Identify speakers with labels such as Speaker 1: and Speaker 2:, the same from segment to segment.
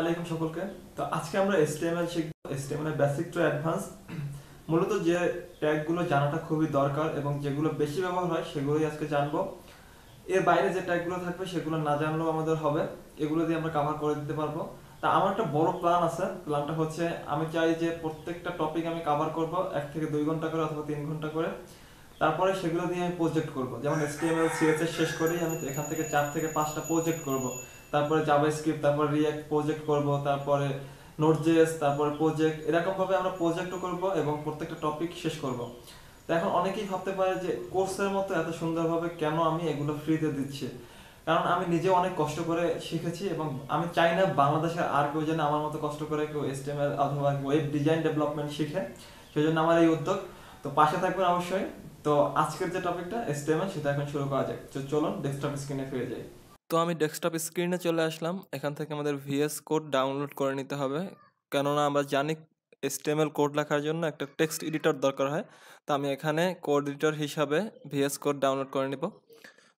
Speaker 1: আলাইকুম সকলকে তো আজকে আমরা এসটিএমএল শিখব এসটিএমএল এর বেসিক টু অ্যাডভান্স মূলত যে ট্যাগ গুলো জানাটা খুবই দরকার এবং যেগুলো বেশি ব্যবহার হয় সেগুলোই আজকে জানবো এর বাইরে যে ট্যাগ গুলো থাকবে সেগুলো না জানলেও আমাদের হবে এগুলো দিয়ে আমরা কভার করে দিতে পারবো তা আমার একটা বড় প্ল্যান আছে প্ল্যানটা হচ্ছে আমি চাই যে প্রত্যেকটা টপিক আমি কভার করব এক থেকে দুই ঘন্টা করে অথবা তিন ঘন্টা করে তারপরে সেগুলো দিয়ে আমি প্রজেক্ট করব যেমন এসটিএমএল সিএসএস শেষ করি আমি এখান থেকে চার থেকে পাঁচটা প্রজেক্ট করব তারপরে জাভাস্ক্রিপ্ট তারপর রিয়্যাক্ট প্রজেক্ট করব তারপরে নোটজেস তারপরে প্রজেক্ট এরকম ভাবে আমরা প্রজেক্টও করব এবং প্রত্যেকটা টপিক শেষ করব তো এখন অনেকেই ভাবতে পারে যে কোর্সের মতো এত সুন্দরভাবে কেন আমি এগুলো ফ্রিতে দিচ্ছি কারণ আমি নিজে অনেক কষ্ট করে শিখেছি এবং আমি চাই না বাংলাদেশের আর কেউ যেন আমার মতো কষ্ট করে কেউ এসটিএমএল অথবা ওয়েব ডিজাইন ডেভেলপমেন্ট শিখে সেই জন্য আমার এই উদ্যোগ তো পাশে থাকবেন অবশ্যই তো আজকের যে টপিকটা এসটিএমএল সেটা এখন শুরু করা যাক তো চলুন ডেস্কটপ স্ক্রিনে ফিরে যাই তো আমি ডেস্কটপ স্ক্রিনে চলে আসলাম এখান থেকে আমাদের ভিএস কোড ডাউনলোড করে নিতে হবে কেননা আমরা জানি এসটিএমএল কোড লেখার জন্য একটা টেক্সট এডিটর দরকার হয় তো আমি এখানে কোড এডিটর হিসাবে ভিএস কোড ডাউনলোড করে নিব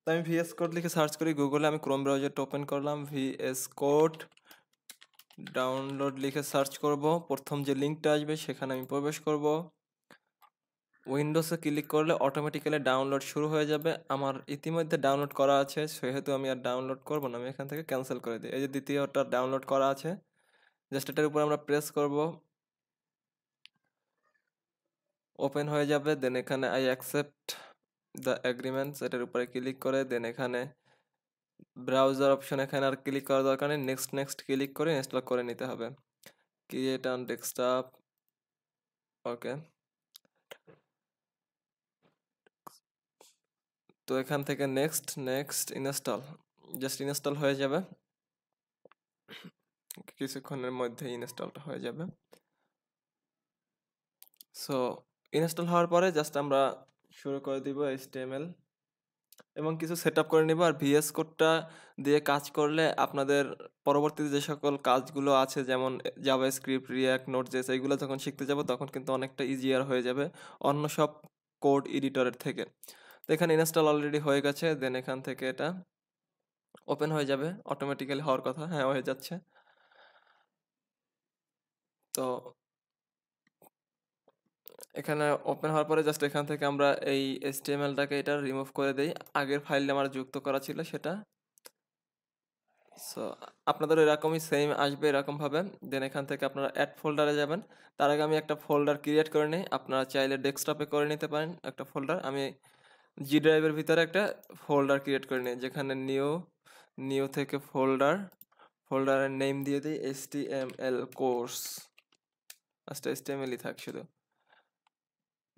Speaker 1: তো আমি ভিএস কোড লিখে সার্চ করি গুগলে আমি ক্রোম ব্রাউজারটা ওপেন করলাম ভিএস কোড ডাউনলোড লিখে সার্চ করব প্রথম যে লিঙ্কটা আসবে সেখানে আমি প্রবেশ করব উইন্ডোসে ক্লিক করলে অটোমেটিক্যালি ডাউনলোড শুরু হয়ে যাবে আমার ইতিমধ্যে ডাউনলোড করা আছে সেহেতু আমি আর ডাউনলোড করব না আমি এখান থেকে ক্যান্সেল করে দিই এই যে দ্বিতীয়টা ডাউনলোড করা আছে জাস্ট এটার উপর আমরা প্রেস করব ওপেন হয়ে যাবে দেন এখানে আই অ্যাকসেপ্ট দ্য অ্যাগ্রিমেন্টস এটার উপরে ক্লিক করে দেন এখানে ব্রাউজার অপশন এখানে আর ক্লিক করার দরকার নেই নেক্সট নেক্সট ক্লিক করে ইনস্টল করে নিতে হবে ক্রিয়েট অন ডেস্কটপ ওকে তো এখান থেকে next next install just install হয়ে যাবে কিছুক্ষণের মধ্যে ইনস্টলটা হয়ে যাবে সো ইনস্টল হওয়ার পরে জাস্ট আমরা শুরু করে দিব এইচটিএমএল এবং কিছু সেট করে নেব আর ভিএস কোডটা দিয়ে কাজ করলে আপনাদের পরবর্তীতে যে সকল কাজগুলো আছে যেমন JavaScript React Node JS এইগুলো যখন শিখতে যাব তখন কিন্তু অনেকটা ইজিয়ার হয়ে যাবে অন্য সব কোড এডিটরের থেকে তো এখানে ইনস্টল অলরেডি হয়ে গেছে দেন এখান থেকে এটা ওপেন হয়ে যাবে অটোমেটিক্যালি হওয়ার কথা হ্যাঁ হয়ে যাচ্ছে তো এখানে ওপেন হওয়ার পরে জাস্ট এখান থেকে আমরা এই এসটিএমএলটাকে এটা রিমুভ করে দেই আগের ফাইলটা আমার যুক্ত করা ছিল সেটা সো আপনাদের এরকমই সেম আসবে এরকমভাবে দেন এখান থেকে আপনারা অ্যাড ফোল্ডারে যাবেন তার আগে আমি একটা ফোল্ডার ক্রিয়েট করে নিই আপনারা চাইলে ডেস্কটপে করে নিতে পারেন একটা ফোল্ডার আমি জি ড্রাইভের ভিতরে একটা ফোল্ডার ক্রিয়েট করে নিই যেখানে নিউ নিউ থেকে ফোল্ডার ফোল্ডারের নেম দিয়ে দিই H T M L course আচ্ছা এস টি এম এলই থাক শুধু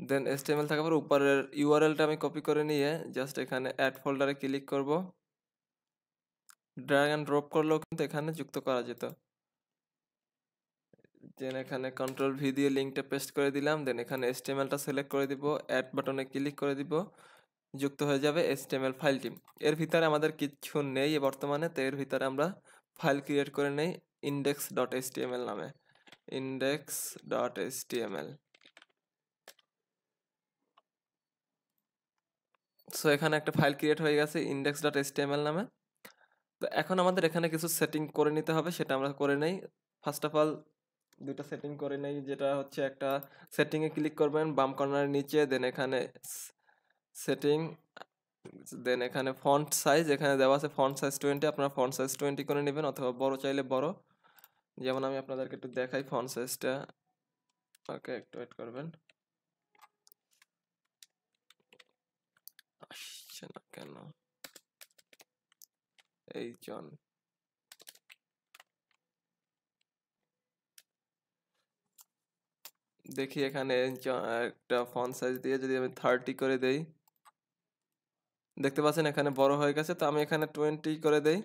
Speaker 1: দেন এস টি এম এল থাকার পর উপরের ইউআরএলটা আমি কপি করে নিয়ে জাস্ট এখানে অ্যাড ফোল্ডারে ক্লিক করব ড্র্যাগ অ্যান্ড ড্রপ করলেও কিন্তু এখানে যুক্ত করা যেত দেন এখানে কন্ট্রোল ভি দিয়ে লিঙ্কটা পেস্ট করে দিলাম দেন এখানে এস টি এম এলটা সিলেক্ট করে দিব অ্যাড বাটনে ক্লিক করে দিব যুক্ত হয়ে যাবে এসটিএমএল ফাইলটি এর ভিতরে আমাদের কিছু নেই বর্তমানে তো এর ভিতরে আমরা ফাইল ক্রিয়েট করে নেই ইন্ডেক্স ডট এসটিএমএল নামে ইন্ডেক্স ডট এসটিএমএল সো এখানে একটা ফাইল ক্রিয়েট হয়ে গেছে ইন্ডেক্স ডট এসটিএমএল নামে তো এখন আমাদের এখানে কিছু সেটিং করে নিতে হবে সেটা আমরা করে নেই ফার্স্ট অফ অল দুটা সেটিং করে নেই যেটা হচ্ছে একটা সেটিংয়ে ক্লিক করবেন বাম কর্নারের নিচে দেন এখানে সেটিং দেন এখানে ফন্ট সাইজ এখানে দেওয়া আছে ফন্ট সাইজ টোয়েন্টি আপনারা ফন্ট সাইজ টোয়েন্টি করে নেবেন অথবা বড় চাইলে বড় যেমন আমি আপনাদেরকে একটু দেখাই ফন্ট সাইজটা ওকে একটু ওয়েট করবেন আসছে না কেন এই জন দেখি এখানে একটা ফন্ট সাইজ দিয়ে যদি আমি থার্টি করে দেই দেখতে পাচ্ছেন এখানে বড় হয়ে গেছে তো আমি এখানে টোয়েন্টি করে দেই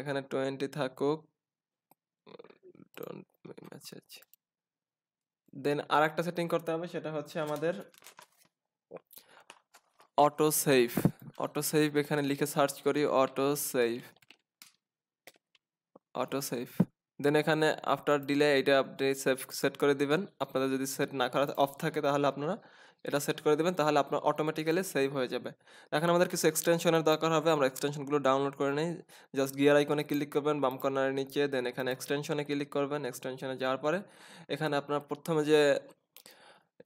Speaker 1: এখানে টোয়েন্টি থাকুক দেন আর একটা সেটিং করতে হবে সেটা হচ্ছে আমাদের অটো সেফ অটো সেভ এখানে লিখে সার্চ করি অটো সেভ অটো সেভ দেন এখানে আফটার ডিলে এটা আপনি সেভ সেট করে দিবেন আপনাদের যদি সেট না করা অফ থাকে তাহলে আপনারা এটা সেট করে দেবেন তাহলে আপনার অটোমেটিক্যালি সেভ হয়ে যাবে এখন আমাদের কিছু এক্সটেনশনের দরকার হবে আমরা এক্সটেনশনগুলো ডাউনলোড করে নিই জাস্ট গিয়ার আইকনে ক্লিক করবেন বাম কর্নারের নিচে দেন এখানে এক্সটেনশনে ক্লিক করবেন এক্সটেনশনে যাওয়ার পরে এখানে আপনার প্রথমে যে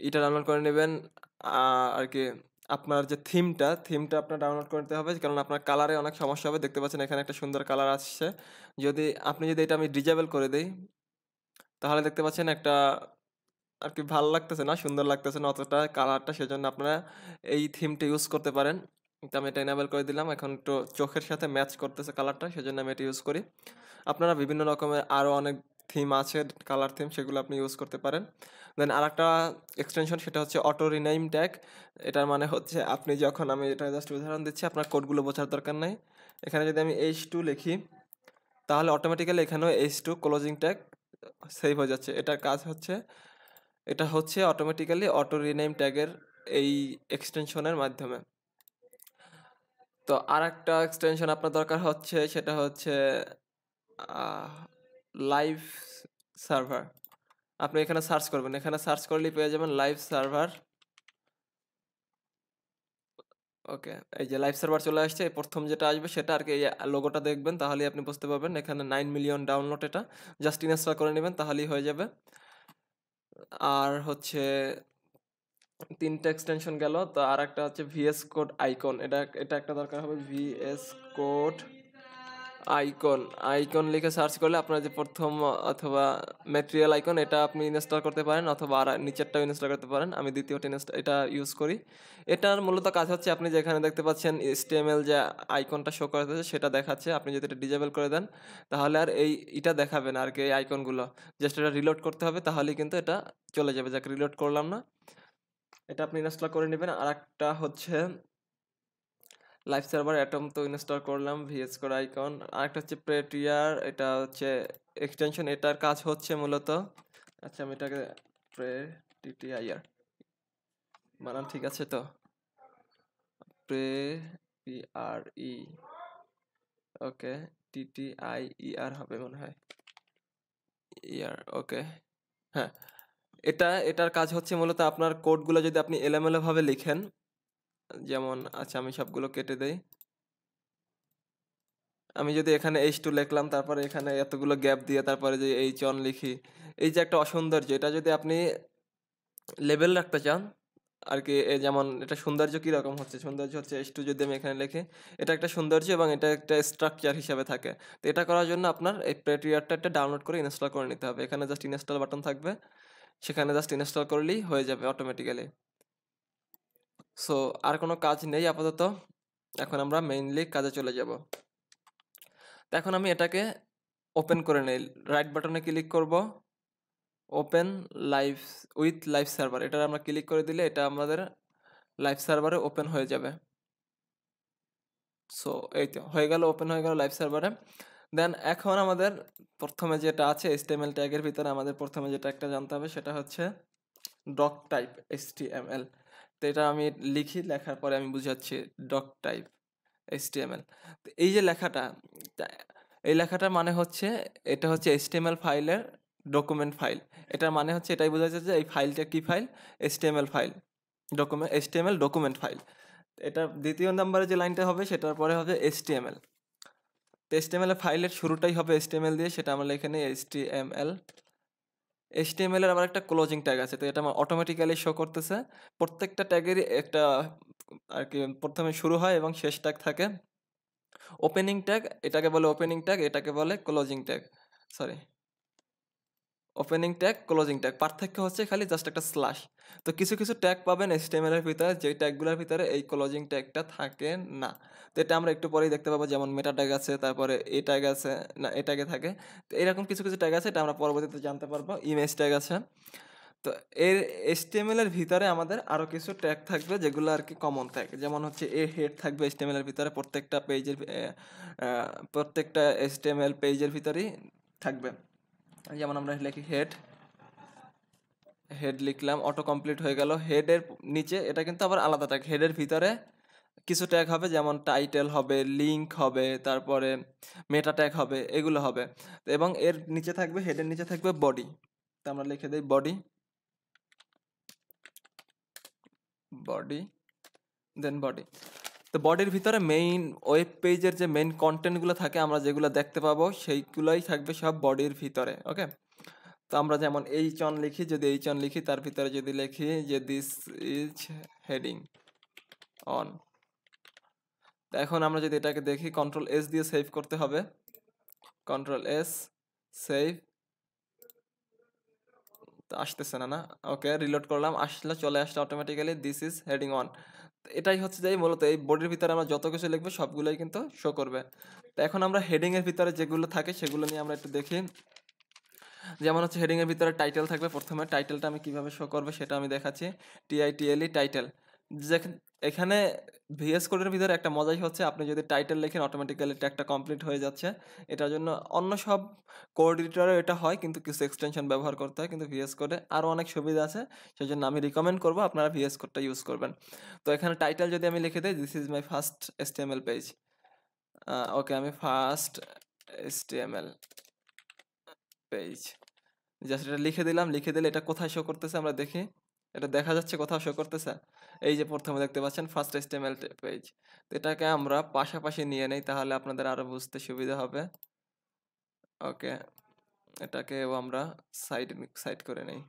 Speaker 1: এটা ডাউনলোড করে নেবেন আর কি আপনার যে থিমটা থিমটা আপনার ডাউনলোড করতে হবে কারণ আপনার কালারে অনেক সমস্যা হবে দেখতে পাচ্ছেন এখানে একটা সুন্দর কালার আসছে যদি আপনি যদি এটা আমি ডিজেবল করে দিই তাহলে দেখতে পাচ্ছেন একটা আর কি ভালো লাগতেছে না সুন্দর লাগতেছে না অতটা কালারটা সেজন্য আপনারা এই থিমটা ইউজ করতে পারেন তো আমি এটা এনাবেল করে দিলাম এখন একটু চোখের সাথে ম্যাচ করতেছে কালারটা সেজন্য আমি এটা ইউজ করি আপনারা বিভিন্ন রকমের আরও অনেক থিম আছে কালার থিম সেগুলো আপনি ইউজ করতে পারেন দেন আর একটা এক্সটেনশন সেটা হচ্ছে অটো রিনেম ট্যাগ এটার মানে হচ্ছে আপনি যখন আমি এটা জাস্ট উদাহরণ দিচ্ছি আপনার কোডগুলো বোঝার দরকার নেই এখানে যদি আমি এইচ টু লিখি তাহলে অটোমেটিক্যালি এখানেও H two closing tag save হয়ে যাচ্ছে এটার কাজ হচ্ছে এটা হচ্ছে অটোমেটিক্যালি অটো রিনেম ট্যাগের এই এক্সটেনশনের মাধ্যমে তো আর একটা এক্সটেনশন আপনার দরকার হচ্ছে সেটা হচ্ছে লাইভ সার্ভার আপনি এখানে সার্চ করবেন এখানে সার্চ করলেই পেয়ে যাবেন লাইভ সার্ভার ওকে এই যে লাইভ সার্ভার চলে আসছে প্রথম যেটা আসবে সেটা আর কি এই লোগোটা দেখবেন তাহলেই আপনি বুঝতে পারবেন এখানে নাইন মিলিয়ন ডাউনলোড এটা জাস্ট ইনস্টল করে নেবেন তাহলেই হয়ে যাবে আর হচ্ছে তিনটা এক্সটেনশন গেল তো আর একটা হচ্ছে ভিএস কোড আইকন এটা এটা একটা দরকার হবে ভিএস কোড আইকন আইকন লিখে সার্চ করলে আপনার যে প্রথম অথবা ম্যাটেরিয়াল আইকন এটা আপনি ইনস্টল করতে পারেন অথবা আর নিচেরটাও ইনস্টল করতে পারেন আমি দ্বিতীয়টা ইনস্টল এটা ইউজ করি এটার মূলত কাজ হচ্ছে আপনি যেখানে দেখতে পাচ্ছেন স্টেমেল যে আইকনটা শো করা করতেছে সেটা দেখাচ্ছে আপনি যদি এটা ডিজেবল করে দেন তাহলে আর এই এটা দেখাবে না আর কি এই আইকনগুলো জাস্ট এটা রিলোড করতে হবে তাহলেই কিন্তু এটা চলে যাবে যাকে রিলোড করলাম না এটা আপনি ইনস্টল করে নেবেন আর একটা হচ্ছে লাইভ সার্ভার অ্যাটম তো ইনস্টল করলাম ভিএস কোড আইকন আরেকটা হচ্ছে প্রেটিয়ার এটা হচ্ছে এক্সটেনশন এটার কাজ হচ্ছে মূলত আচ্ছা আমি এটাকে প্রে টিটিআইআর বানান ঠিক আছে তো pre P R E okay TTI R e হবে মনে হয় ইয়ার e ওকে হ্যাঁ এটা এটার কাজ হচ্ছে মূলত আপনার কোডগুলো যদি আপনি এলোমেলোভাবে লিখেন যেমন আচ্ছা আমি সবগুলো কেটে দেই আমি যদি এখানে এইচ টু লিখলাম তারপরে এখানে এতগুলো গ্যাপ দিয়ে তারপরে যে এইচ অন লিখি এই যে একটা অসৌন্দর্য এটা যদি আপনি লেভেল রাখতে চান আর কি যেমন এটা সৌন্দর্য কীরকম হচ্ছে সৌন্দর্য হচ্ছে এইচ টু যদি আমি এখানে লিখি এটা একটা সৌন্দর্য এবং এটা একটা স্ট্রাকচার হিসাবে থাকে তো এটা করার জন্য আপনার এই প্রেটিয়ারটা একটা ডাউনলোড করে ইনস্টল করে নিতে হবে এখানে জাস্ট ইনস্টল বাটন থাকবে সেখানে জাস্ট ইনস্টল করলেই হয়ে যাবে অটোমেটিক্যালি সো আর কোনো কাজ নেই আপাতত এখন আমরা মেইনলি কাজে চলে যাব তো এখন আমি এটাকে ওপেন করে নেই রাইট বাটনে ক্লিক করব open live with live server এটা আমরা ক্লিক করে দিলে এটা আমাদের লাইভ সার্ভারে ওপেন হয়ে যাবে সো এই তো হয়ে গেল ওপেন হয়ে গেল লাইভ সার্ভারে দেন এখন আমাদের প্রথমে যেটা আছে এস এল ট্যাগের ভিতরে আমাদের প্রথমে যেটা একটা জানতে হবে সেটা হচ্ছে ডক টাইপ এম এল তো এটা আমি লিখি লেখার পরে আমি বুঝাচ্ছি ডক টাইপ এইচটিএমএল তো এই যে লেখাটা এই লেখাটার মানে হচ্ছে এটা হচ্ছে এইচটিএমএল ফাইলের ডকুমেন্ট ফাইল এটার মানে হচ্ছে এটাই বোঝা যাচ্ছে যে এই ফাইলটা কী file HTML file document HTML document file এটা দ্বিতীয় নাম্বারে যে লাইনটা হবে সেটার পরে হবে এইচটিএমএল তো এইচটিএমএল ফাইলের শুরুটাই হবে এইচটিএমএল দিয়ে সেটা আমরা এখানে এইচটিএমএল এইচটিএমএল এর আবার একটা ক্লোজিং ট্যাগ আছে তো এটা আমার অটোমেটিক্যালি শো করতেছে প্রত্যেকটা ট্যাগেরই একটা আর কি প্রথমে শুরু হয় এবং শেষ ট্যাগ থাকে ওপেনিং ট্যাগ এটাকে বলে ওপেনিং ট্যাগ এটাকে বলে closing tag sorry opening tag closing tag পার্থক্য হচ্ছে খালি জাস্ট একটা স্ল্যাশ তো কিছু কিছু ট্যাগ পাবেন এসটিএমএল এর ভিতরে যেই ট্যাগগুলোর ভিতরে এই ক্লোজিং ট্যাগটা থাকে না তো এটা আমরা একটু পরেই দেখতে পাবো যেমন মেটা ট্যাগ আছে তারপরে এ ট্যাগ আছে না এ ট্যাগে থাকে তো এরকম কিছু কিছু ট্যাগ আছে এটা আমরা পরবর্তীতে জানতে পারবো ইমেজ ট্যাগ আছে তো এর এসটিএমএল এর ভিতরে আমাদের আরও কিছু ট্যাগ থাকবে যেগুলো আর কি কমন ট্যাগ যেমন হচ্ছে এ হেড থাকবে এসটিএমএল এর ভিতরে প্রত্যেকটা পেজের প্রত্যেকটা এসটিএমএল পেজের ভিতরেই থাকবে যেমন আমরা লিখি হেড হেড লিখলাম অটো কমপ্লিট হয়ে গেল হেডের নিচে এটা কিন্তু আবার আলাদা ট্যাগ হেডের ভিতরে কিছু ট্যাগ হবে যেমন টাইটেল হবে লিঙ্ক হবে তারপরে মেটা ট্যাগ হবে এগুলো হবে এবং এর নিচে থাকবে হেডের নিচে থাকবে বডি তো আমরা লিখে দিই বডি বডি দেন বডি তো বডির ভিতরে মেইন ওয়েব পেজের যে মেইন কন্টেন্টগুলো থাকে আমরা যেগুলো দেখতে পাবো সেইগুলোই থাকবে সব বডির ভিতরে ওকে তো আমরা যেমন এইচ অন লিখি যদি এইচ অন লিখি তার ভিতরে যদি লিখি যে দিস ইজ হেডিং অন তো এখন আমরা যদি এটাকে দেখি কন্ট্রোল এস দিয়ে সেভ করতে হবে কন্ট্রোল এস সেভ আসতেছে না না ওকে রিলোড করলাম আসলে চলে আসলে automatically this is heading one এটাই হচ্ছে যে মূলত এই বডির ভিতরে আমরা যত কিছু লিখবো সবগুলোই কিন্তু শো করবে তো এখন আমরা হেডিংয়ের ভিতরে যেগুলো থাকে সেগুলো নিয়ে আমরা একটু দেখি যেমন হচ্ছে হেডিংয়ের ভিতরে টাইটেল থাকবে প্রথমে টাইটেলটা আমি কীভাবে শো করবো সেটা আমি দেখাচ্ছি টিআইটিএলই টাইটেল এখানে ভিএস কোডের ভিতরে একটা মজাই হচ্ছে আপনি যদি টাইটেল লেখেন অটোমেটিক্যালি ট্যাগটা কমপ্লিট হয়ে যাচ্ছে এটার জন্য অন্য সব কোড এডিটরে এটা হয় কিন্তু কিছু এক্সটেনশন ব্যবহার করতে হয় কিন্তু ভিএস কোডে আরও অনেক সুবিধা আছে সেই জন্য আমি রিকমেন্ড করবো আপনারা ভিএস কোডটা ইউজ করবেন তো এখানে টাইটেল যদি আমি লিখে দিই this is my first HTML page okay আমি ফার্স্ট এসটিএমএল পেজ জাস্ট এটা লিখে দিলাম লিখে দিলে এটা কোথায় শো করতেছে আমরা দেখি এটা দেখা যাচ্ছে কোথাও শো করতেছে এই যে প্রথমে দেখতে পাচ্ছেন ফার্স্ট এস্টেমেল পেজ তো এটাকে আমরা পাশাপাশি নিয়ে নেই তাহলে আপনাদের আরও বুঝতে সুবিধা হবে ওকে এটাকেও আমরা সাইড সাইড করে নেই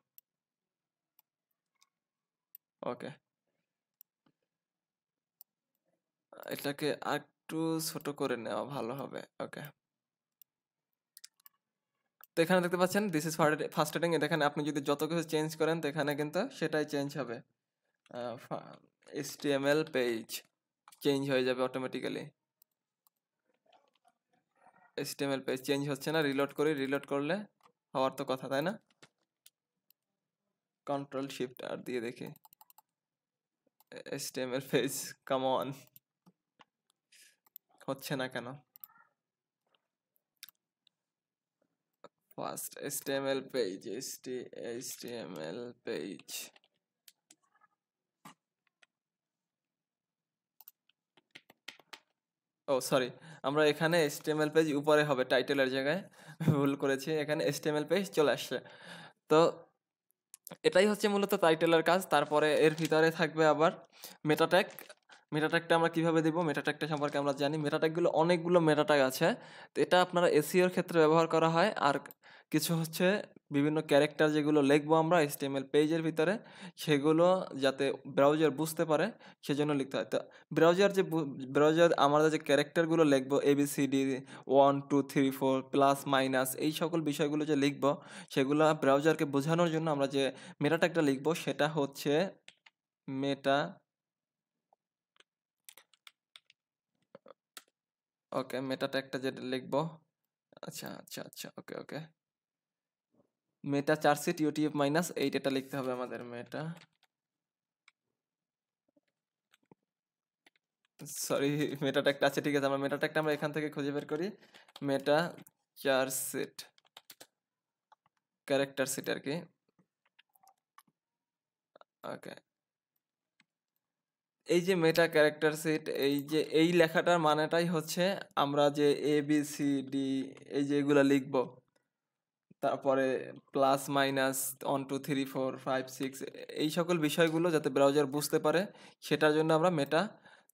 Speaker 1: ওকে এটাকে আর একটু ছোট করে নেওয়া ভালো হবে ওকে তো এখানে দেখতে পাচ্ছেন দিস ইজ ফার্স্ট হেডিং এখানে আপনি যদি যত কিছু চেঞ্জ করেন তো এখানে কিন্তু সেটাই চেঞ্জ হবে এসটিএমএল পেজ চেঞ্জ হয়ে যাবে অটোমেটিক্যালি এসটিএমএল পেজ চেঞ্জ হচ্ছে না রিলোড করি রিলোড করলে হওয়ার তো কথা তাই না কন্ট্রোল শিফট আর দিয়ে দেখি এসটিএমএল পেজ কাম অন হচ্ছে না কেন first html page html page ও oh, সরি আমরা এখানে html পেজ উপরে হবে টাইটেলের জায়গায় ভুল করেছি এখানে html পেজ চলে আসছে তো এটাই হচ্ছে মূলত টাইটেলের কাজ তারপরে এর ভিতরে থাকবে আবার মেটাট্যাক মেটাট্যাকটা আমরা কিভাবে দেবো মেটাট্যাকটা সম্পর্কে আমরা জানি মেটাট্যাকগুলো অনেকগুলো মেটাট্যাক আছে তো এটা আপনারা e এসিওর ক্ষেত্রে ব্যবহার করা হয় আর কিছু হচ্ছে বিভিন্ন ক্যারেক্টার যেগুলো লিখবো আমরা এসটিএমএল পেজের ভিতরে সেগুলো যাতে ব্রাউজার বুঝতে পারে সেজন্য লিখতে হয় তো ব্রাউজার যে ব্রাউজার আমাদের যে ক্যারেক্টারগুলো লিখবো A B C D one two three four plus minus এই সকল বিষয়গুলো যে লিখবো সেগুলো ব্রাউজারকে বোঝানোর জন্য আমরা যে মেটা ট্যাগটা লিখবো সেটা হচ্ছে মেটা ওকে মেটা ট্যাগটা যেটা লিখবো আচ্ছা আচ্ছা আচ্ছা okay okay meta charset UTF minus eight এটা লিখতে হবে আমাদের মেটা সরি মেটা ট্যাগটা আছে আচ্ছা, ঠিক আছে আমরা মেটা ট্যাগটা আমরা এখান থেকে খুঁজে বের করি মেটা চার্জশিট ক্যারেক্টার সিট আর কি ওকে এই যে মেটা ক্যারেক্টার সিট এই যে এই লেখাটার মানেটাই হচ্ছে আমরা যে এ বি সি ডি এই যে এগুলো লিখবো তারপরে plus minus one two three four five six এই সকল বিষয়গুলো যাতে ব্রাউজার বুঝতে পারে সেটার জন্য আমরা meta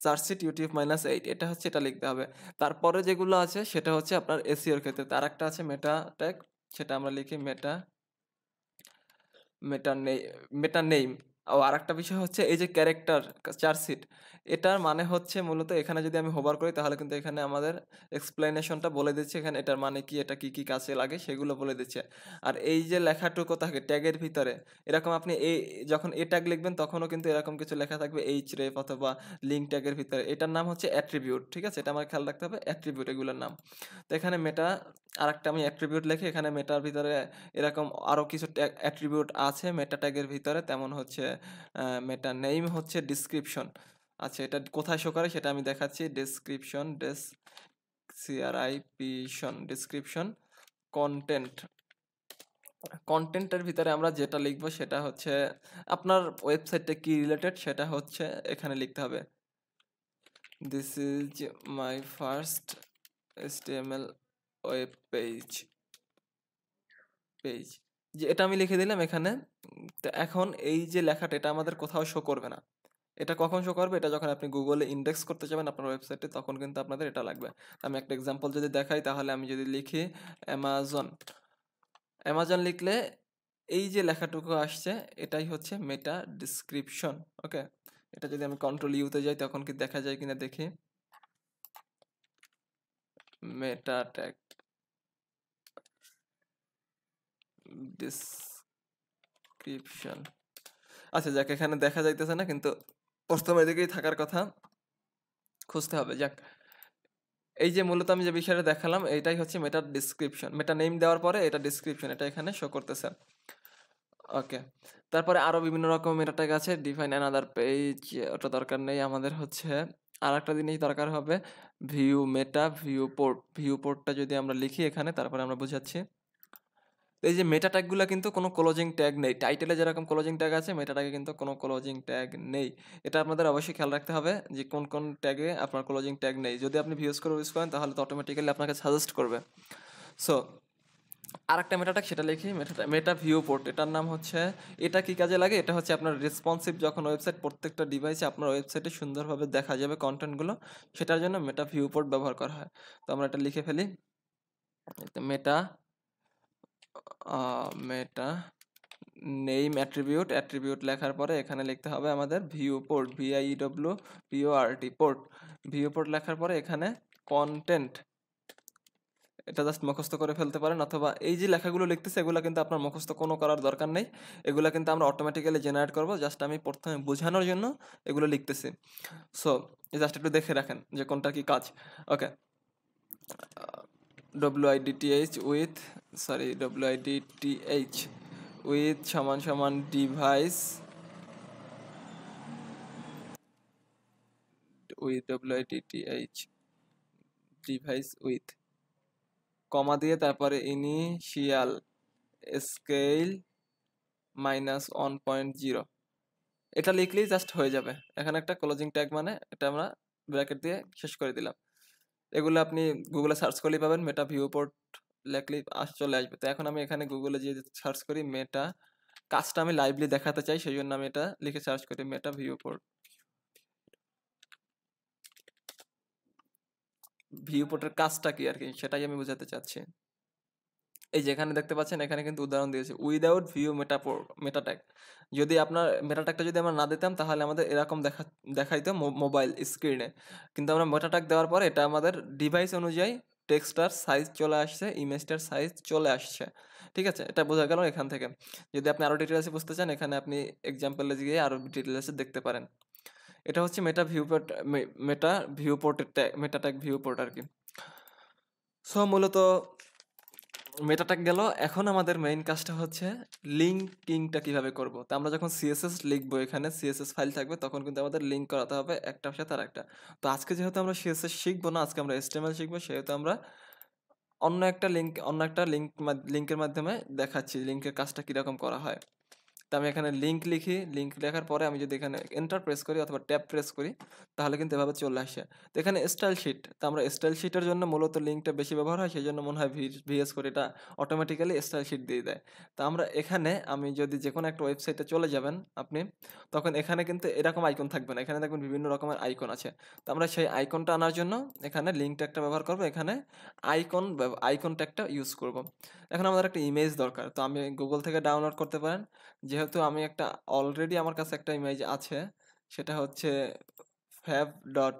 Speaker 1: charset YouTube minus eight এটা হচ্ছে এটা লিখতে হবে তারপরে যেগুলো আছে সেটা হচ্ছে আপনার এসিওর ক্ষেত্রে তার একটা আছে মেটা ট্যাগ সেটা আমরা লিখি মেটা মেটা নেই মেটা নেইম ও আর একটা বিষয় হচ্ছে এই যে ক্যারেক্টার চার্জশিট এটার মানে হচ্ছে মূলত এখানে যদি আমি হোবার করি তাহলে কিন্তু এখানে আমাদের এক্সপ্লেনেশনটা বলে দিচ্ছে এখানে এটার মানে কি এটা কি কি কাজে লাগে সেগুলো বলে দিচ্ছে আর এই যে লেখাটুকু থাকে ট্যাগের ভিতরে এরকম আপনি এই যখন এ ট্যাগ লিখবেন তখনও কিন্তু এরকম কিছু লেখা থাকবে এইচ রেফ অথবা লিঙ্ক ট্যাগের ভিতরে এটার নাম হচ্ছে অ্যাট্রিবিউট ঠিক আছে এটা আমার খেয়াল রাখতে হবে অ্যাট্রিবিউট এগুলোর নাম তো এখানে মেটা আর একটা আমি অ্যাট্রিবিউট লিখি এখানে মেটার ভিতরে এরকম আরও কিছু অ্যাট্রিবিউট আছে মেটা ট্যাগের ভিতরে তেমন হচ্ছে মেটা নেইম হচ্ছে ডিসক্রিপশন আচ্ছা এটা কোথায় শো করে সেটা আমি দেখাচ্ছি description description description content কন্টেন্টের ভিতরে আমরা যেটা লিখবো সেটা হচ্ছে আপনার ওয়েবসাইটে কি রিলেটেড সেটা হচ্ছে এখানে লিখতে হবে this is my first L web page page যে এটা আমি লিখে দিলাম এখানে তো এখন এই যে লেখাটা এটা আমাদের কোথাও শো করবে না এটা কখন শো করবে এটা যখন আপনি গুগলে ইন্ডেক্স করতে যাবেন আপনার ওয়েবসাইটে তখন কিন্তু আপনাদের এটা লাগবে আমি একটা এক্সাম্পল যদি দেখাই তাহলে আমি যদি লিখি অ্যামাজন অ্যামাজন লিখলে এই যে লেখাটুকু আসছে এটাই হচ্ছে মেটা ডিসক্রিপশন ওকে এটা যদি আমি কন্ট্রোল ইউতে যাই তখন কি দেখা যায় কিনা দেখি meta tag ডিসক্রিপশন আচ্ছা যাক এখানে দেখা যাইতেছে না কিন্তু প্রথমের দিকেই থাকার কথা খুঁজতে হবে যাক এই যে মূলত আমি যে বিষয়টা দেখালাম এটাই হচ্ছে মেটার ডিসক্রিপশন মেটা নেম দেওয়ার পরে এটা ডিসক্রিপশন এটা এখানে শো করতেছে ওকে তারপরে আরও বিভিন্ন রকম মেটা ট্যাগ আছে ডিফাইন অ্যান আদার পেজ ওটা দরকার নেই আমাদের হচ্ছে আর একটা জিনিস দরকার হবে ভিউ মেটা ভিউ পোর্ট ভিউ পোর্টটা যদি আমরা লিখি এখানে তারপরে আমরা বোঝাচ্ছি এই যে মেটা ট্যাগগুলো কিন্তু কোনো ক্লোজিং ট্যাগ নেই টাইটেলে যেরকম ক্লোজিং ট্যাগ আছে মেটা ট্যাগে কিন্তু কোনো ক্লোজিং ট্যাগ নেই এটা আপনাদের অবশ্যই খেয়াল রাখতে হবে যে কোন কোন ট্যাগে আপনার ক্লোজিং ট্যাগ নেই যদি আপনি ভিউজ করে ইউজ করেন তাহলে তো অটোমেটিক্যালি আপনাকে সাজেস্ট করবে সো আর একটা সেটা লিখি মেটা মেটা ভিউ পোর্ট এটার নাম হচ্ছে এটা কি কাজে লাগে এটা হচ্ছে আপনার রেসপন্সিভ যখন ওয়েবসাইট প্রত্যেকটা ডিভাইসে আপনার ওয়েবসাইটে সুন্দরভাবে দেখা যাবে কন্টেন্টগুলো সেটার জন্য মেটা ভিউ পোর্ট ব্যবহার করা হয় তো আমরা এটা লিখে ফেলি meta meta name attribute attribute লেখার পরে এখানে লিখতে হবে আমাদের viewport V I W P O R T port viewport লেখার পরে এখানে কন্টেন্ট এটা জাস্ট মুখস্থ করে ফেলতে পারেন অথবা এই যে লেখাগুলো লিখতেছে এগুলো কিন্তু আপনার মুখস্থ কোনো করার দরকার নেই এগুলো কিন্তু আমরা অটোমেটিক্যালি জেনারেট করবো জাস্ট আমি প্রথমে বোঝানোর জন্য এগুলো লিখতেছি সো জাস্ট একটু দেখে রাখেন যে কোনটা কি কাজ okay I D T H width sorry I D T H width সমান সমান device width W I D T H device width comma দিয়ে তারপরে initial scale minus one point zero এটা লিখলেই জাস্ট হয়ে যাবে এখানে একটা ক্লোজিং ট্যাগ মানে এটা আমরা ব্র্যাকেট দিয়ে শেষ করে দিলাম এগুলো আপনি গুগলে সার্চ করলেই পাবেন মেটা ভিউ পোর্ট লেখলেই আস চলে আসবে তো এখন আমি এখানে গুগলে যে সার্চ করি মেটা কাজটা আমি লাইভলি দেখাতে চাই সেই জন্য আমি এটা লিখে সার্চ করি মেটা ভিউ পোর্ট ভিউপোর্টের কাজটা কি আর কি সেটাই আমি বোঝাতে চাচ্ছি এই যেখানে দেখতে পাচ্ছেন এখানে কিন্তু উদাহরণ দিয়েছে উইদাউট ভিউ মেটাপোর মেটাট্যাগ যদি আপনার মেটাট্যাগটা যদি আমরা না দিতাম তাহলে আমাদের এরকম দেখা দেখাইতো মোবাইল স্ক্রিনে কিন্তু আমরা মেটাট্যাগ দেওয়ার পর এটা আমাদের ডিভাইস অনুযায়ী টেক্সটার সাইজ চলে আসছে ইমেজটার সাইজ চলে আসছে ঠিক আছে এটা বোঝা গেল এখান থেকে যদি আপনি আরও ডিটেলসে বুঝতে চান এখানে আপনি এক্সাম্পলে গিয়ে আরও ডিটেলসে দেখতে পারেন এটা হচ্ছে মেটা ভিউ পোর্ট মেটা ভিউ পোর্টের মেটা ট্যাগ ভিউ পোর্ট আর কি সো মূলত মেটা ট্যাগ গেল এখন আমাদের মেইন কাজটা হচ্ছে লিঙ্কিংটা কিভাবে করব তো আমরা যখন সিএসএস লিখবো এখানে সিএসএস ফাইল থাকবে তখন কিন্তু আমাদের লিঙ্ক করাতে হবে একটার সাথে আর একটা তো আজকে যেহেতু আমরা সিএসএস শিখবো না আজকে আমরা এসটিএমএল শিখবো সেহেতু আমরা অন্য একটা লিঙ্ক অন্য একটা লিঙ্ক লিঙ্কের মাধ্যমে দেখাচ্ছি লিঙ্কের কাজটা কীরকম করা হয় তো আমি এখানে লিঙ্ক লিখি লিঙ্ক লেখার পরে আমি যদি এখানে এন্টার প্রেস করি অথবা ট্যাপ প্রেস করি তাহলে কিন্তু এভাবে চলে আসে তো এখানে স্টাইল শিট তো আমরা স্টাইল শিটের জন্য মূলত লিঙ্কটা বেশি ব্যবহার হয় সেই জন্য মনে হয় ভিএস করে এটা অটোমেটিক্যালি স্টাইল শিট দিয়ে দেয় তো আমরা এখানে আমি যদি যে কোনো একটা ওয়েবসাইটে চলে যাবেন আপনি তখন এখানে কিন্তু এরকম আইকন থাকবে না এখানে দেখবেন বিভিন্ন রকমের আইকন আছে তো আমরা সেই আইকনটা আনার জন্য এখানে লিঙ্ক একটা ব্যবহার করবো এখানে আইকন আইকন একটা ইউজ করব এখন আমাদের একটা ইমেজ দরকার তো আমি গুগল থেকে ডাউনলোড করতে পারেন যে যেহেতু আমি একটা অলরেডি আমার কাছে একটা ইমেজ আছে সেটা হচ্ছে ফ্যাব ডট